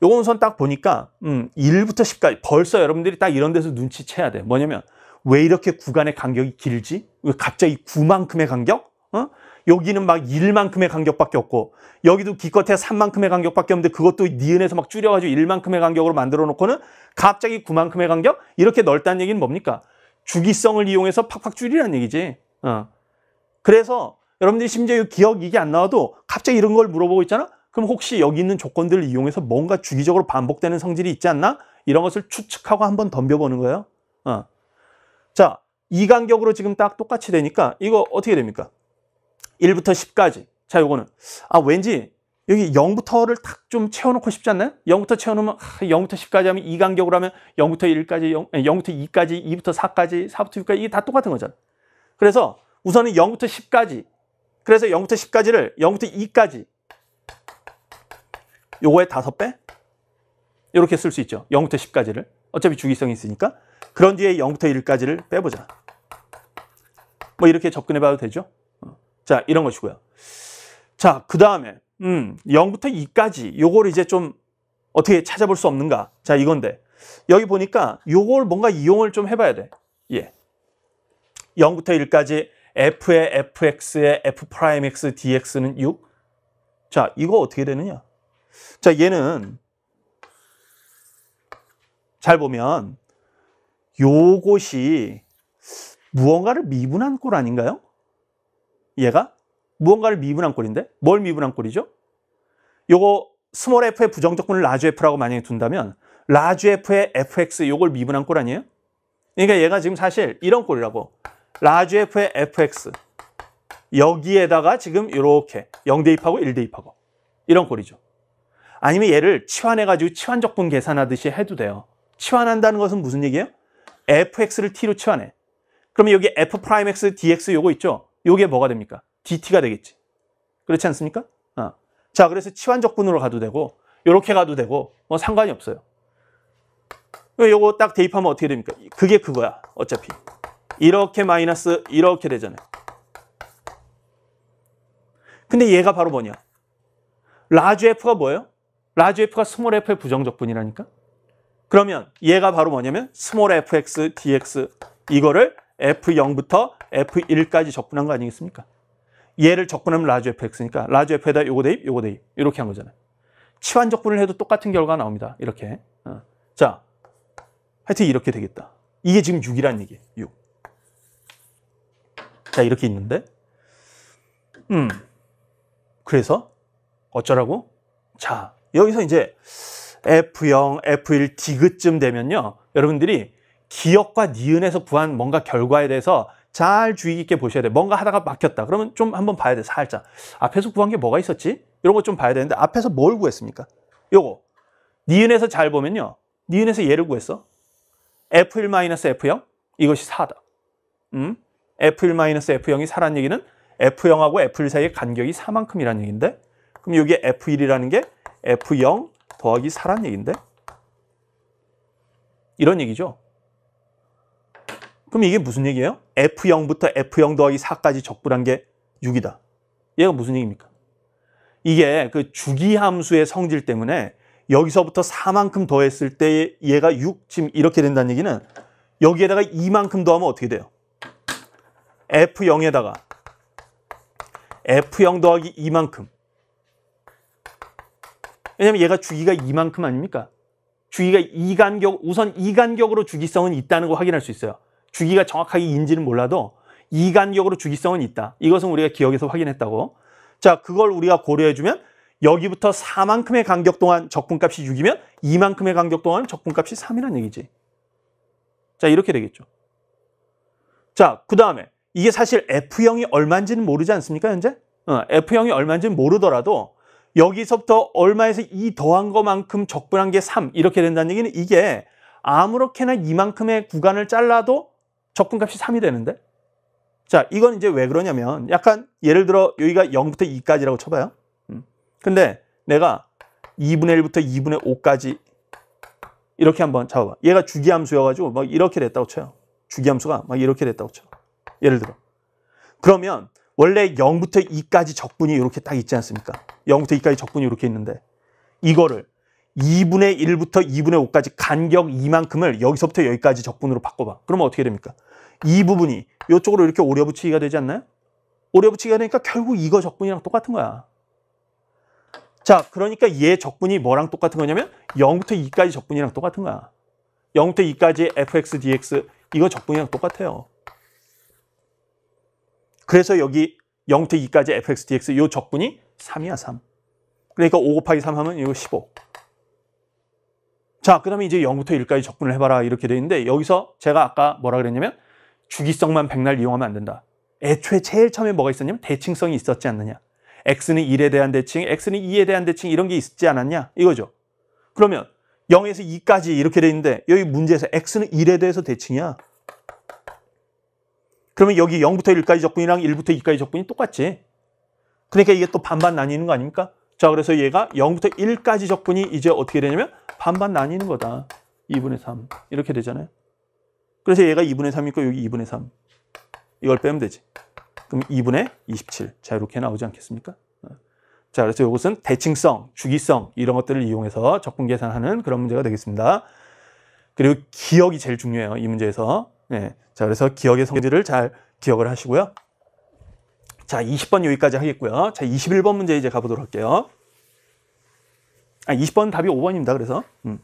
요건 우선 딱 보니까 음, 1부터 10까지 벌써 여러분들이 딱 이런 데서 눈치채야 돼 뭐냐면 왜 이렇게 구간의 간격이 길지? 왜 갑자기 9만큼의 간격? 어? 여기는 막 1만큼의 간격밖에 없고 여기도 기껏해 야 3만큼의 간격밖에 없는데 그것도 니은에서 막 줄여가지고 1만큼의 간격으로 만들어 놓고는 갑자기 9만큼의 간격? 이렇게 넓다는 얘기는 뭡니까? 주기성을 이용해서 팍팍 줄이라는 얘기지 어. 그래서 여러분들이 심지어 기억 이게 안 나와도 갑자기 이런 걸 물어보고 있잖아? 그럼 혹시 여기 있는 조건들을 이용해서 뭔가 주기적으로 반복되는 성질이 있지 않나? 이런 것을 추측하고 한번 덤벼보는 거예요. 어. 자, 이 간격으로 지금 딱 똑같이 되니까 이거 어떻게 됩니까? 1부터 10까지. 자, 요거는 아, 왠지 여기 0부터를 탁 좀 채워놓고 싶지 않나요? 0부터 채워놓으면 0부터 아, 10까지 하면 이 간격으로 하면 0부터 1까지, 0, 0부터 2까지, 2부터 4까지, 4부터 6까지 이게 다 똑같은 거잖아. 그래서 우선은 0부터 10까지 그래서 0부터 10까지를 0부터 2까지 요거의 5배? 이렇게 쓸 수 있죠. 0부터 10까지를. 어차피 주기성이 있으니까. 그런 뒤에 0부터 1까지를 빼보자. 뭐 이렇게 접근해 봐도 되죠. 어. 자, 이런 것이고요. 자, 그 다음에 음, 0부터 2까지 요걸 이제 좀 어떻게 찾아볼 수 없는가? 자, 이건데. 여기 보니까 요걸 뭔가 이용을 좀 해봐야 돼. 예. 0부터 1까지 f의 fx의 f 프라임 x dx는 6. 자, 이거 어떻게 되느냐? 자, 얘는 잘 보면 요것이 무언가를 미분한 꼴 아닌가요? 얘가 무언가를 미분한 꼴인데 뭘 미분한 꼴이죠? 요거 스몰 f의 부정적분을 라지 f라고 만약에 둔다면 라지 f의 fx 요걸 미분한 꼴 아니에요? 그러니까 얘가 지금 사실 이런 꼴이라고 라지 f의 fx 여기에다가 지금 이렇게 0 대입하고 1 대입하고 이런 꼴이죠. 아니면 얘를 치환해가지고 치환적분 계산하듯이 해도 돼요. 치환한다는 것은 무슨 얘기예요? fx를 t로 치환해. 그러면 여기 f'x dx 요거 있죠? 요게 뭐가 됩니까? dt가 되겠지. 그렇지 않습니까? 어. 자, 그래서 치환적분으로 가도 되고 요렇게 가도 되고 뭐 상관이 없어요. 요거 딱 대입하면 어떻게 됩니까? 그게 그거야. 어차피. 이렇게 마이너스 이렇게 되잖아요. 근데 얘가 바로 뭐냐? 라주 F가 뭐예요? 라지 f가 스몰 f의 부정적분이라니까? 그러면 얘가 바로 뭐냐면 스몰 fx dx 이거를 f0부터 f1까지 적분한 거 아니겠습니까? 얘를 적분하면 라지 fx니까 라지 f에다 요거 대입, 요거 대입 이렇게 한 거잖아요. 치환 적분을 해도 똑같은 결과가 나옵니다. 이렇게. 어. 자, 하여튼 이렇게 되겠다. 이게 지금 6이라는 얘기예요. 6. 자, 이렇게 있는데 음. 그래서 어쩌라고? 자, 여기서 이제 F0, F1 디귿쯤 되면요. 여러분들이 기억과 니은에서 구한 뭔가 결과에 대해서 잘 주의 깊게 보셔야 돼. 요 뭔가 하다가 막혔다. 그러면 좀 한번 봐야 돼. 살짝. 앞에서 구한 게 뭐가 있었지? 이런 거 좀 봐야 되는데 앞에서 뭘 구했습니까? 요거. 니은에서 잘 보면요. 니은에서 얘를 구했어. F1-F0 이것이 4다. 음? F1-F0이 4란 얘기는 F0하고 F1 사이의 간격이 4만큼이라는 얘기인데 그럼 여기에 F1이라는 게 F0 더하기 4란 얘기인데 이런 얘기죠. 그럼 이게 무슨 얘기예요? F0부터 F0 더하기 4까지 적분한 게 6이다. 얘가 무슨 얘기입니까? 이게 그 주기함수의 성질 때문에 여기서부터 4만큼 더했을 때 얘가 6, 지금 이렇게 된다는 얘기는 여기에다가 2만큼 더하면 어떻게 돼요? F0에다가 F0 더하기 2만큼 왜냐면 얘가 주기가 이만큼 아닙니까? 주기가 이간격, 우선 이간격으로 주기성은 있다는 거 확인할 수 있어요. 주기가 정확하게 인지는 몰라도 이간격으로 주기성은 있다. 이것은 우리가 기억에서 확인했다고. 자, 그걸 우리가 고려해주면 여기부터 4만큼의 간격 동안 적분값이 6이면 2만큼의 간격 동안 적분값이 3이라는 얘기지. 자, 이렇게 되겠죠. 자, 그 다음에 이게 사실 F0이 얼마인지는 모르지 않습니까, 현재? 어, F0이 얼마인지는 모르더라도 여기서부터 얼마에서 이 더한 것만큼 적분한 게 3 이렇게 된다는 얘기는 이게 아무렇게나 이만큼의 구간을 잘라도 적분값이 3이 되는데 자 이건 이제 왜 그러냐면 약간 예를 들어 여기가 0부터 2까지라고 쳐봐요 음. 근데 내가 2분의 1부터 2분의 5까지 이렇게 한번 잡아봐 얘가 주기함수여가지고 막 이렇게 됐다고 쳐요 주기함수가 막 이렇게 됐다고 쳐요 예를 들어 그러면 원래 0부터 2까지 적분이 이렇게 딱 있지 않습니까? 0부터 2까지 적분이 이렇게 있는데 이거를 2분의 1부터 2분의 5까지 간격 2만큼을 여기서부터 여기까지 적분으로 바꿔봐. 그러면 어떻게 됩니까? 이 부분이 이쪽으로 이렇게 오려붙이기가 되지 않나요? 오려붙이기가 되니까 결국 이거 적분이랑 똑같은 거야. 자, 그러니까 얘 적분이 뭐랑 똑같은 거냐면 0부터 2까지 적분이랑 똑같은 거야. 0부터 2까지 fx, dx 이거 적분이랑 똑같아요. 그래서 여기 0부터 2까지 fx dx 이 적분이 3이야 3 그러니까 5 곱하기 3 하면 이거 15 자, 그 다음에 이제 0부터 1까지 적분을 해봐라 이렇게 돼 있는데 여기서 제가 아까 뭐라 그랬냐면 주기성만 1 0 0날 이용하면 안 된다. 애초에 제일 처음에 뭐가 있었냐면 대칭성이 있었지 않느냐. x는 1에 대한 대칭, x는 2에 대한 대칭 이런 게 있지 않았냐 이거죠. 그러면 0에서 2까지 이렇게 돼 있는데 여기 문제에서 x는 1에 대해서 대칭이야. 그러면 여기 0부터 1까지 적분이랑 1부터 2까지 적분이 똑같지. 그러니까 이게 또 반반 나뉘는 거 아닙니까? 자, 그래서 얘가 0부터 1까지 적분이 이제 어떻게 되냐면 반반 나뉘는 거다. 2분의 3. 이렇게 되잖아요. 그래서 얘가 2분의 3이고 여기 2분의 3. 이걸 빼면 되지. 그럼 2분의 27. 자, 이렇게 나오지 않겠습니까? 자, 그래서 이것은 대칭성, 주기성 이런 것들을 이용해서 적분 계산하는 그런 문제가 되겠습니다. 그리고 기억이 제일 중요해요. 이 문제에서. 예. 자, 그래서 기억의 성질을 잘 기억을 하시고요. 자, 20번 여기까지 하겠고요. 자, 21번 문제 이제 가보도록 할게요. 아, 20번 답이 5번입니다. 그래서. 음.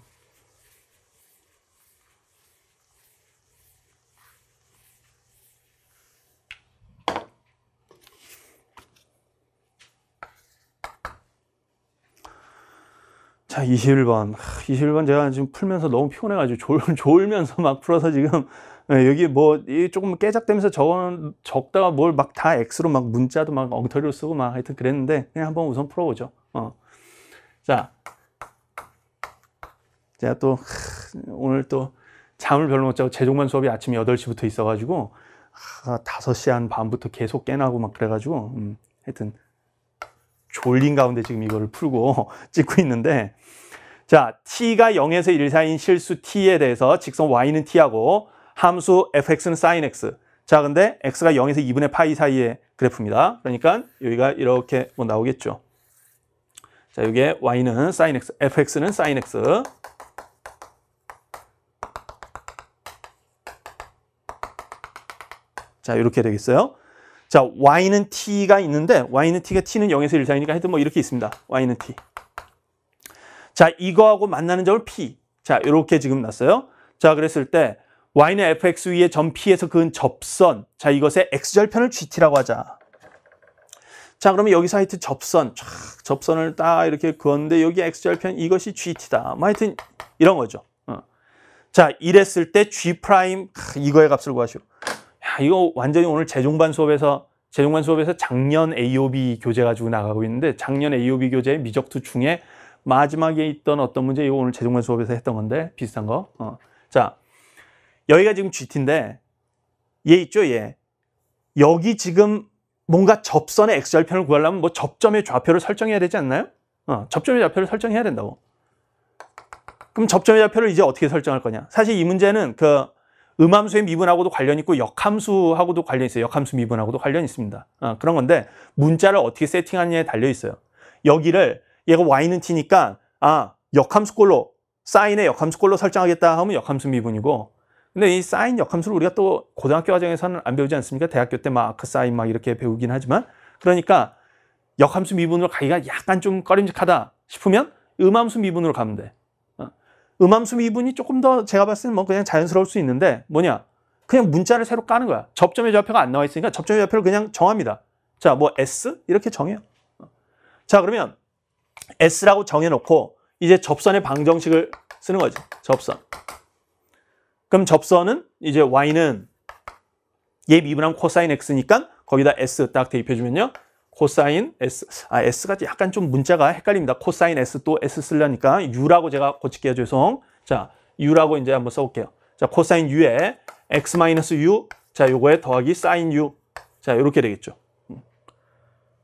자, 21번. 21번 제가 지금 풀면서 너무 피곤해가지고 졸, [laughs] 졸면서 막 풀어서 지금 예, 여기 뭐 조금 깨작되면서 저건 적다가 뭘 막다 X로 막 문자도 막 엉터리로 쓰고 막 하여튼 그랬는데 그냥 한번 우선 풀어보죠. 어. 자, 제가 또 오늘 또 잠을 별로 못 자고 재종반 수업이 아침 8시부터 있어가지고 아, 5시 한 반부터 계속 깨나고 막 그래가지고 음, 하여튼 졸린 가운데 지금 이거를 풀고 [laughs] 찍고 있는데 자, t가 0에서 1 사이인 실수 t에 대해서 직선 y는 t하고 함수 fx는 sin x. 자, 근데 x가 0에서 2분의 파이 사이의 그래프입니다. 그러니까 여기가 이렇게 뭐 나오겠죠. 자, 이게 y는 sin x, fx는 sin x. 자, 이렇게 되겠어요. 자, y는 t가 있는데 y는 t가 t는 0에서 1 사이니까 하여튼 뭐 이렇게 있습니다. y는 t. 자, 이거하고 만나는 점을 p. 자, 이렇게 지금 났어요. 자, 그랬을 때 y는 fx 위에 점 p에서 그은 접선. 자, 이것의 x절편을 gt라고 하자. 자, 그러면 여기서 하여튼 접선. 촥 접선을 딱 이렇게 그었는데 여기 x절편 이것이 gt다. 뭐 하여튼 이런 거죠. 어. 자, 이랬을 때 g' 프라임 이거의 값을 구하시오. 야, 이거 완전히 오늘 재종반 수업에서 재종반 수업에서 작년 AOB 교재 가지고 나가고 있는데 작년 AOB 교재 미적투 중에 마지막에 있던 어떤 문제 이거 오늘 재종반 수업에서 했던 건데 비슷한 거. 어. 자, 여기가 지금 GT인데 얘 있죠 얘 여기 지금 뭔가 접선의 XR편을 구하려면 뭐 접점의 좌표를 설정해야 되지 않나요? 어, 접점의 좌표를 설정해야 된다고 그럼 접점의 좌표를 이제 어떻게 설정할 거냐 사실 이 문제는 그 음함수의 미분하고도 관련 있고 역함수하고도 관련 있어요 역함수 미분하고도 관련 있습니다 어, 그런 건데 문자를 어떻게 세팅하느냐에 달려 있어요 여기를 얘가 y는 t니까 아 역함수꼴로 사인의 역함수꼴로 설정하겠다 하면 역함수 미분이고 근데 이 사인 역함수를 우리가 또 고등학교 과정에서는 안 배우지 않습니까? 대학교 때마크 그 사인 막 이렇게 배우긴 하지만 그러니까 역함수 미분으로 가기가 약간 좀 꺼림직하다 싶으면 음함수 미분으로 가면 돼. 어? 음함수 미분이 조금 더 제가 봤을 때는 뭐 그냥 자연스러울 수 있는데 뭐냐? 그냥 문자를 새로 까는 거야. 접점의 좌표가 안 나와 있으니까 접점의 좌표를 그냥 정합니다. 자, 뭐 S 이렇게 정해요. 어. 자, 그러면 S라고 정해놓고 이제 접선의 방정식을 쓰는 거죠. 접선. 그럼 접선은 이제 y는 얘미분함 코사인 x니까 거기다 s 딱 대입해주면요. 코사인 s, 아 s가 약간 좀 문자가 헷갈립니다. 코사인 s 또 s 쓰려니까 u라고 제가 고칠게요. 죄송. 자, u라고 이제 한번 써볼게요. 자, 코사인 u에 x 마이너스 u, 자, 요거에 더하기 사인 u. 자, 요렇게 되겠죠. 음.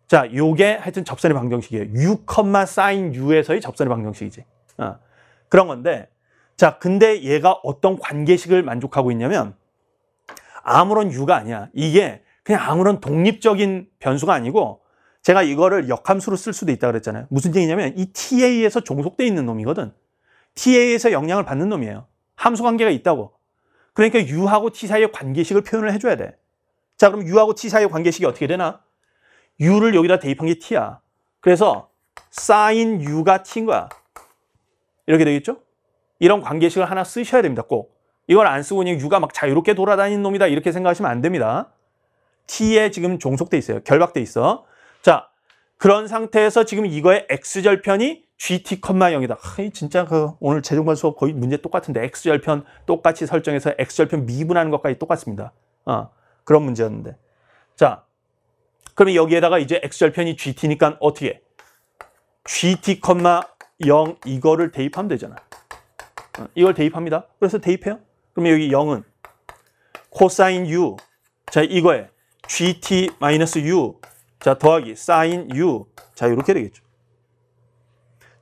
자, 요게 하여튼 접선의 방정식이에요. u, 사인 u에서의 접선의 방정식이지. 아, 그런 건데 자, 근데 얘가 어떤 관계식을 만족하고 있냐면 아무런 유가 아니야. 이게 그냥 아무런 독립적인 변수가 아니고 제가 이거를 역함수로 쓸 수도 있다 그랬잖아요. 무슨 얘기냐면 이 TA에서 종속돼 있는 놈이거든. TA에서 영향을 받는 놈이에요. 함수 관계가 있다고. 그러니까 U하고 T 사이의 관계식을 표현을 해줘야 돼. 자, 그럼 U하고 T 사이의 관계식이 어떻게 되나? U를 여기다 대입한 게 T야. 그래서 sin U가 T인 거야. 이렇게 되겠죠? 이런 관계식을 하나 쓰셔야 됩니다. 꼭. 이걸 안 쓰고 그냥 유가 막 자유롭게 돌아다니는 놈이다 이렇게 생각하시면 안 됩니다. T에 지금 종속돼 있어요. 결박돼 있어. 자, 그런 상태에서 지금 이거의 X절편이 GT, 0이다. 하이, 진짜 그 오늘 재종관 수업 거의 문제 똑같은데 X절편 똑같이 설정해서 X절편 미분하는 것까지 똑같습니다. 어, 그런 문제였는데. 자, 그러면 여기에다가 이제 X절편이 GT니까 어떻게? GT, 0 이거를 대입하면 되잖아. 어, 이걸 대입합니다. 그래서 대입해요. 그러면 여기 0은 코사인 u 자 이거에 gt 마이너스 u 자 더하기 사인 u 자 이렇게 되겠죠.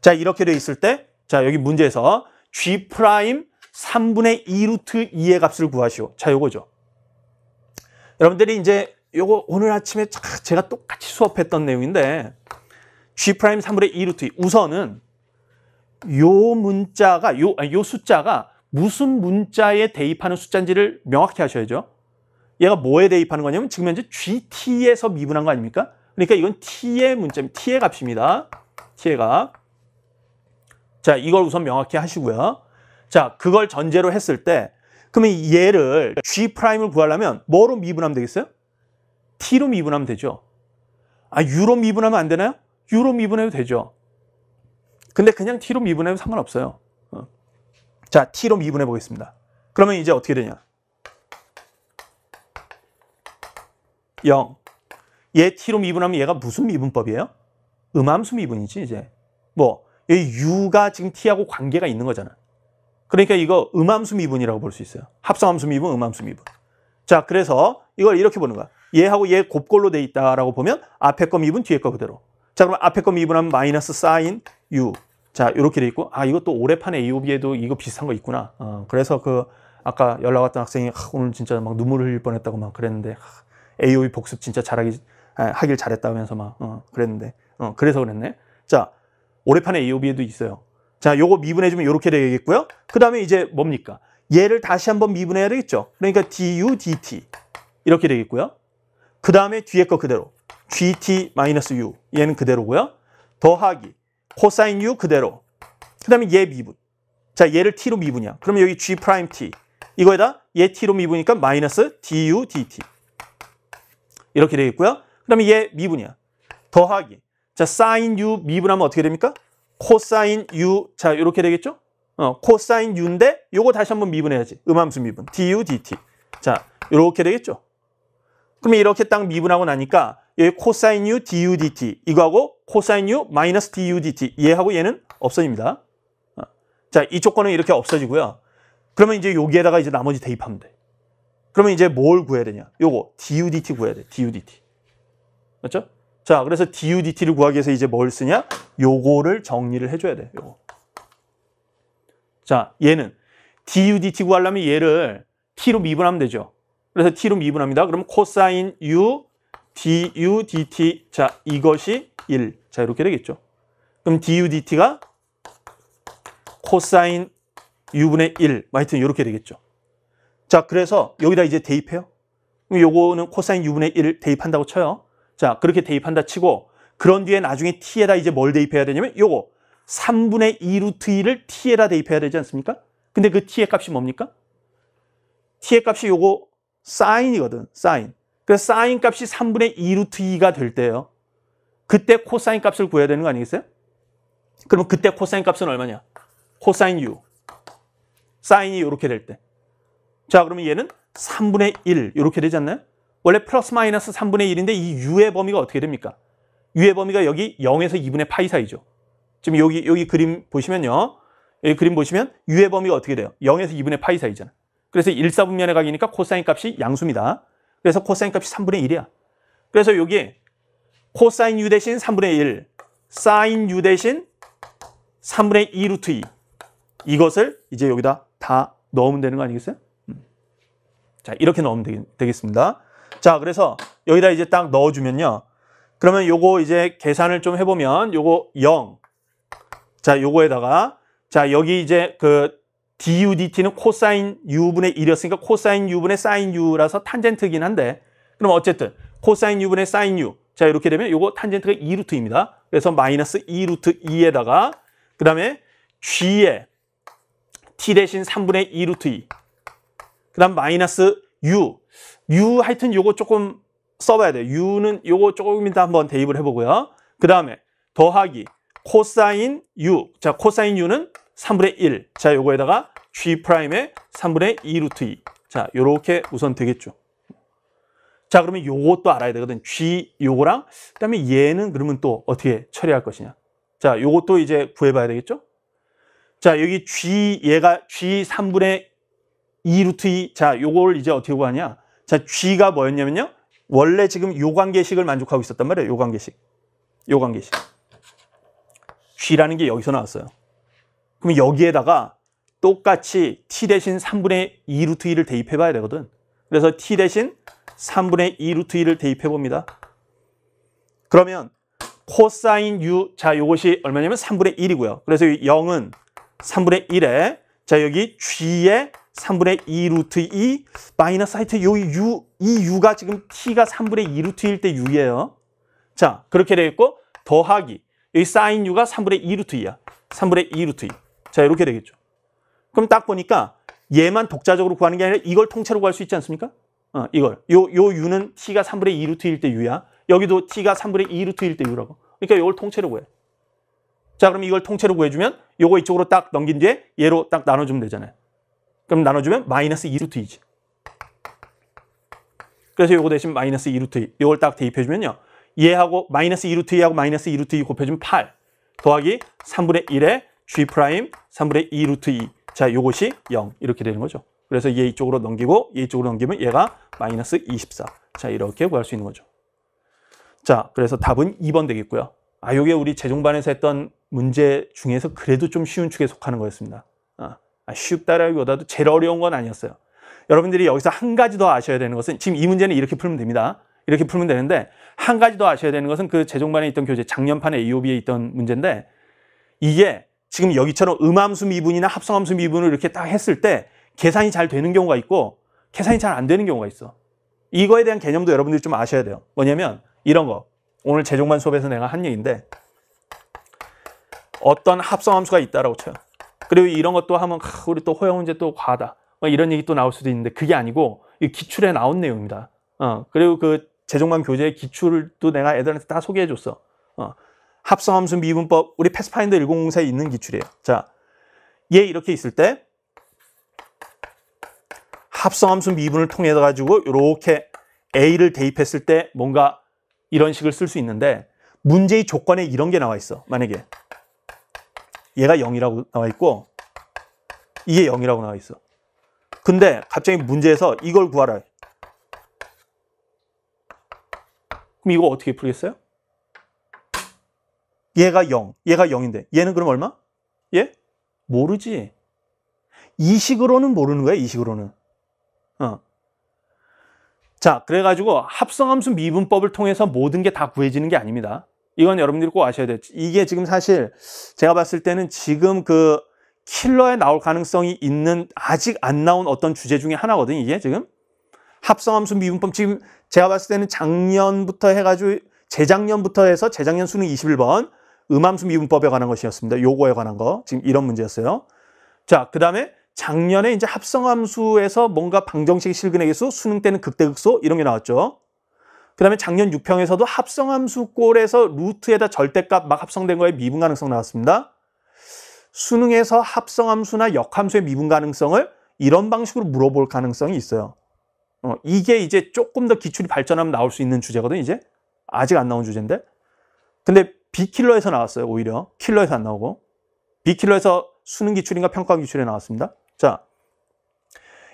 자 이렇게 돼 있을 때자 여기 문제에서 g 프라임 3분의 2 루트 2의 값을 구하시오. 자 요거죠. 여러분들이 이제 요거 오늘 아침에 제가 똑같이 수업했던 내용인데 g 프라임 3분의 2 루트 2 우선은 요 문자가 요, 아니, 요 숫자가 무슨 문자에 대입하는 숫자인지를 명확히 하셔야죠. 얘가 뭐에 대입하는 거냐면 지금 현재 GT에서 미분한 거 아닙니까? 그러니까 이건 T의 문자입니다. T의 값입니다. T의 값. 자, 이걸 우선 명확히 하시고요. 자, 그걸 전제로 했을 때 그러면 얘를 G 프라임을 구하려면 뭐로 미분하면 되겠어요? T로 미분하면 되죠. 아, U로 미분하면 안 되나요? U로 미분해도 되죠. 근데 그냥 t로 미분해도 상관없어요. 어. 자, t로 미분해 보겠습니다. 그러면 이제 어떻게 되냐? 0. 얘 t로 미분하면 얘가 무슨 미분법이에요? 음함수 미분이지 이제. 뭐, 얘 u가 지금 t하고 관계가 있는 거잖아. 그러니까 이거 음함수 미분이라고 볼 수 있어요. 합성함수 미분, 음함수 미분. 자, 그래서 이걸 이렇게 보는 거야. 얘하고 얘 곱골로 돼 있다라고 보면 앞에 거 미분, 뒤에 거 그대로. 자, 그럼 앞에 거 미분하면 마이너스 사인 u 자 이렇게 돼 있고 아 이것도 올해판에 a o b 에도 이거 비슷한 거 있구나 어, 그래서 그 아까 연락 왔던 학생이 하, 오늘 진짜 막 눈물 흘릴 뻔했다고 막 그랬는데 하, AOB 복습 진짜 잘하기 아, 하길 잘했다면서 하막 어, 그랬는데 어, 그래서 그랬네 자 올해판에 AOB에도 있어요 자 요거 미분해주면 이렇게 되겠고요 그 다음에 이제 뭡니까 얘를 다시 한번 미분해야 되겠죠 그러니까 DU DT 이렇게 되겠고요 그 다음에 뒤에 거 그대로 GT-U 얘는 그대로고요 더하기 코사인 u 그대로. 그 다음에 얘 미분. 자, 얘를 t로 미분이야. 그러면 여기 g 프라임 t. 이거에다 얘 t로 미분이니까 마이너스 du dt. 이렇게 되겠고요. 그 다음에 얘 미분이야. 더하기. 자, 사인 u 미분하면 어떻게 됩니까? 코사인 u. 자, 이렇게 되겠죠? 어, 코사인 u인데 요거 다시 한번 미분해야지. 음함수 미분. du dt. 자, 이렇게 되겠죠? 그러면 이렇게 딱 미분하고 나니까 예, 코사인 u du dt 이거하고 코사인 u 마이너스 du dt 얘하고 얘는 없어집니다. 어. 자, 이 조건은 이렇게 없어지고요. 그러면 이제 여기에다가 이제 나머지 대입하면 돼. 그러면 이제 뭘 구해야 되냐? 요거 du dt 구해야 돼. du dt. 맞죠? 자, 그래서 du dt를 구하기 위해서 이제 뭘 쓰냐? 요거를 정리를 해 줘야 돼. 요거. 자, 얘는 du dt 구하려면 얘를 t로 미분하면 되죠. 그래서 t로 미분합니다. 그러면 코사인 u du dt 자 이것이 1. 자 이렇게 되겠죠. 그럼 du dt가 코사인 u분의 1. 뭐 하여튼 이렇게 되겠죠. 자 그래서 여기다 이제 대입해요. 그럼 요거는 코사인 u분의 1 대입한다고 쳐요. 자 그렇게 대입한다 치고 그런 뒤에 나중에 t에다 이제 뭘 대입해야 되냐면 요거 3분의 2 루트 2를 t에다 대입해야 되지 않습니까? 근데 그 t의 값이 뭡니까? t의 값이 요거 사인이거든. 사인. 그 사인 값이 3분의 2루트 2가 될때요 그때 코사인 값을 구해야 되는 거 아니겠어요? 그러면 그때 코사인 값은 얼마냐? 코사인 u. 사인이 이렇게 될 때. 자, 그러면 얘는 3분의 1 이렇게 되지 않나요? 원래 플러스 마이너스 3분의 1인데 이 u의 범위가 어떻게 됩니까? u의 범위가 여기 0에서 2분의 파이 사이죠. 지금 여기 여기 그림 보시면요. 여기 그림 보시면 u의 범위가 어떻게 돼요? 0에서 2분의 파이 사이잖아. 그래서 1, 4분면에 각이니까 코사인 값이 양수입니다. 그래서 코사인 값이 3분의 1이야. 그래서 여기 코사인 u 대신 3분의 1, 사인 u 대신 3분의 2 루트 2 이것을 이제 여기다 다 넣으면 되는 거 아니겠어요? 음. 자 이렇게 넣으면 되겠, 습니다자 그래서 여기다 이제 딱 넣어주면요. 그러면 요거 이제 계산을 좀 해보면 요거 0. 자 요거에다가 자 여기 이제 그 DUDT는 코사인 U분의 1이었으니까 코사인 U분의 사인 U라서 탄젠트긴 한데 그럼 어쨌든 코사인 U분의 사인 U 자 이렇게 되면 요거 탄젠트가 2루트입니다 그래서 마이너스 2루트 2에다가 그 다음에 G에 T 대신 3분의 2루트 2 그 다음 마이너스 U U 하여튼 요거 조금 써봐야 돼 U는 요거 조금 이따 한번 대입을 해보고요 그 다음에 더하기 코사인 U 자 코사인 U는 3분의 1. 자, 요거에다가 G'의 3분의 2 루트 2. 자, 요렇게 우선 되겠죠. 자, 그러면 요것도 알아야 되거든. G 요거랑 그다음에 얘는 그러면 또 어떻게 처리할 것이냐. 자, 요것도 이제 구해봐야 되겠죠. 자, 여기 G 얘가 G 3분의 2 루트 2. 자, 요걸 이제 어떻게 구하냐. 자, G가 뭐였냐면요. 원래 지금 요 관계식을 만족하고 있었단 말이에요. 요 관계식. 요 관계식. G라는 게 여기서 나왔어요. 그럼 여기에다가 똑같이 t 대신 3분의 2 루트 2를 대입해 봐야 되거든. 그래서 t 대신 3분의 2 루트 2를 대입해 봅니다. 그러면 코사인 u, 자, 이것이 얼마냐면 3분의 1이고요. 그래서 0은 3분의 1에, 자, 여기 g의 3분의 2 루트 2 마이너스 하여튼 u, 이 u가 지금 t가 3분의 2 루트 1 때 u예요. 자, 그렇게 되겠고 더하기, 여기 사인 u가 3분의 2 루트 2야. 3분의 2 루트 2. 자, 이렇게 되겠죠. 그럼 딱 보니까 얘만 독자적으로 구하는 게 아니라 이걸 통째로 구할 수 있지 않습니까? 어, 이걸. 요, 요 u는 t가 3분의 2루트일 때 u야. 여기도 t가 3분의 2루트일 때 u라고. 그러니까 이걸 통째로 구해. 자, 그럼 이걸 통째로 구해주면 요거 이쪽으로 딱 넘긴 뒤에 얘로 딱 나눠주면 되잖아요. 그럼 나눠주면 마이너스 2루트이지. 그래서 요거 대신 마이너스 2루트 2. 요걸 딱 대입해주면요. 얘하고 마이너스 2루트 2하고 마이너스 2루트 2 곱해주면 8. 더하기 3분의 1에 G 프라임 3분의 2 루트 2. 자, 요것이 0 이렇게 되는 거죠. 그래서 얘 이쪽으로 넘기고 얘 이쪽으로 넘기면 얘가 마이너스 24. 자, 이렇게 구할 수 있는 거죠. 자, 그래서 답은 2번 되겠고요. 아, 요게 우리 재종반에서 했던 문제 중에서 그래도 좀 쉬운 축에 속하는 거였습니다. 아, 쉽다라기보다도 아, 제일 어려운 건 아니었어요. 여러분들이 여기서 한 가지 더 아셔야 되는 것은 지금 이 문제는 이렇게 풀면 됩니다. 이렇게 풀면 되는데 한 가지 더 아셔야 되는 것은 그 재종반에 있던 교재 작년판에 AOB에 있던 문제인데 이게 지금 여기처럼 음함수 미분이나 합성함수 미분을 이렇게 딱 했을 때 계산이 잘 되는 경우가 있고 계산이 잘 안 되는 경우가 있어. 이거에 대한 개념도 여러분들이 좀 아셔야 돼요. 뭐냐면 이런 거. 오늘 재종반 수업에서 내가 한 얘기인데 어떤 합성함수가 있다라고 쳐요. 그리고 이런 것도 하면 우리 또 허용 문제 또 과하다. 이런 얘기 또 나올 수도 있는데 그게 아니고 이 기출에 나온 내용입니다. 어, 그리고 그 재종반 교재의 기출도 내가 애들한테 다 소개해줬어. 어, 합성함수 미분법 우리 패스파인더 1004에 있는 기출이에요. 자, 얘 이렇게 있을 때 합성함수 미분을 통해 서 가지고 이렇게 a를 대입했을 때 뭔가 이런 식을 쓸 수 있는데 문제의 조건에 이런 게 나와 있어. 만약에 얘가 0이라고 나와 있고 이게 0이라고 나와 있어. 근데 갑자기 문제에서 이걸 구하라. 그럼 이거 어떻게 풀겠어요? 얘가 0, 얘가 0인데 얘는 그럼 얼마? 예? 모르지. 이 식으로는 모르는 거야, 이 식으로는. 어. 자, 그래가지고 합성함수 미분법을 통해서 모든 게 다 구해지는 게 아닙니다. 이건 여러분들이 꼭 아셔야 돼요. 이게 지금 사실 제가 봤을 때는 지금 그 킬러에 나올 가능성이 있는 아직 안 나온 어떤 주제 중에 하나거든, 이게 지금. 합성함수 미분법 지금 제가 봤을 때는 작년부터 해가지고 재작년부터 해서 재작년 수능 21번 음암수 미분법에 관한 것이었습니다. 요거에 관한 거. 지금 이런 문제였어요. 자, 그 다음에 작년에 이제 합성함수에서 뭔가 방정식 실근액에서 수능 때는 극대극소 이런 게 나왔죠. 그 다음에 작년 6평에서도 합성함수 꼴에서 루트에다 절대값 막 합성된 거에 미분 가능성 나왔습니다. 수능에서 합성함수나 역함수의 미분 가능성을 이런 방식으로 물어볼 가능성이 있어요. 어, 이게 이제 조금 더 기출이 발전하면 나올 수 있는 주제거든, 요 이제. 아직 안 나온 주제인데. 근데 B킬러에서 나왔어요, 오히려. 킬러에서 안 나오고. B킬러에서 수능 기출인가 평가 기출에 나왔습니다. 자,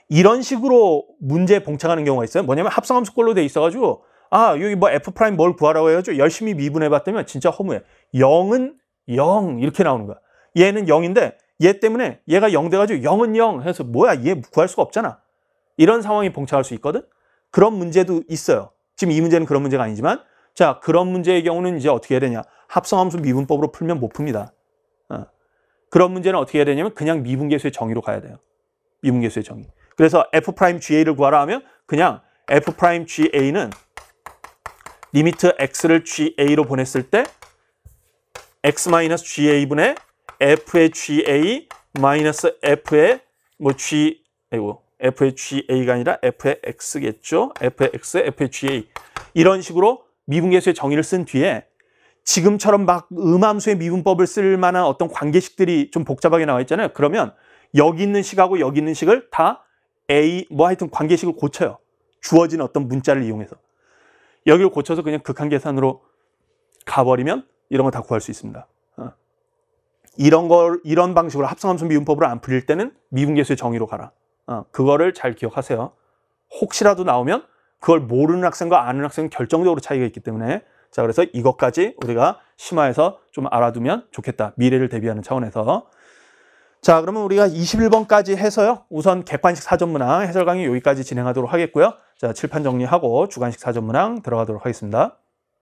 이런 식으로 문제에 봉착하는 경우가 있어요. 뭐냐면 합성함수꼴로 돼 있어가지고 아 여기 뭐 f 프라임 뭘 구하라고 해가지고 열심히 미분해봤더면 진짜 허무해. 0은 0 이렇게 나오는 거야. 얘는 0인데 얘 때문에 얘가 0 돼가지고 0은 0 해서 뭐야 얘 구할 수가 없잖아. 이런 상황이 봉착할 수 있거든. 그런 문제도 있어요. 지금 이 문제는 그런 문제가 아니지만 자 그런 문제의 경우는 이제 어떻게 해야 되냐. 합성함수 미분법으로 풀면 못 풉니다. 어. 그런 문제는 어떻게 해야 되냐면 그냥 미분계수의 정의로 가야 돼요. 미분계수의 정의. 그래서 f'ga를 구하라 하면 그냥 f'ga는 리미트 x를 ga로 보냈을 때 x-ga분의 f의 ga f의 뭐 g 아이고 f의 ga가 아니라 f의 x겠죠. f의 x, f의 ga 이런 식으로 미분계수의 정의를 쓴 뒤에 지금처럼 막음암수의 미분법을 쓸 만한 어떤 관계식들이 좀 복잡하게 나와 있잖아요. 그러면 여기 있는 식하고 여기 있는 식을 다 A 뭐 하여튼 관계식을 고쳐요. 주어진 어떤 문자를 이용해서. 여기를 고쳐서 그냥 극한 계산으로 가버리면 이런 거 다 구할 수 있습니다. 어. 이런 걸 이런 방식으로 합성함수 미분법으로 안 풀릴 때는 미분계수의 정의로 가라. 어. 그거를 잘 기억하세요. 혹시라도 나오면 그걸 모르는 학생과 아는 학생은 결정적으로 차이가 있기 때문에 자, 그래서 이것까지 우리가 심화해서 좀 알아두면 좋겠다. 미래를 대비하는 차원에서. 자, 그러면 우리가 21번까지 해서요. 우선 객관식 사전문항 해설 강의 여기까지 진행하도록 하겠고요. 자, 칠판 정리하고 주관식 사전문항 들어가도록 하겠습니다.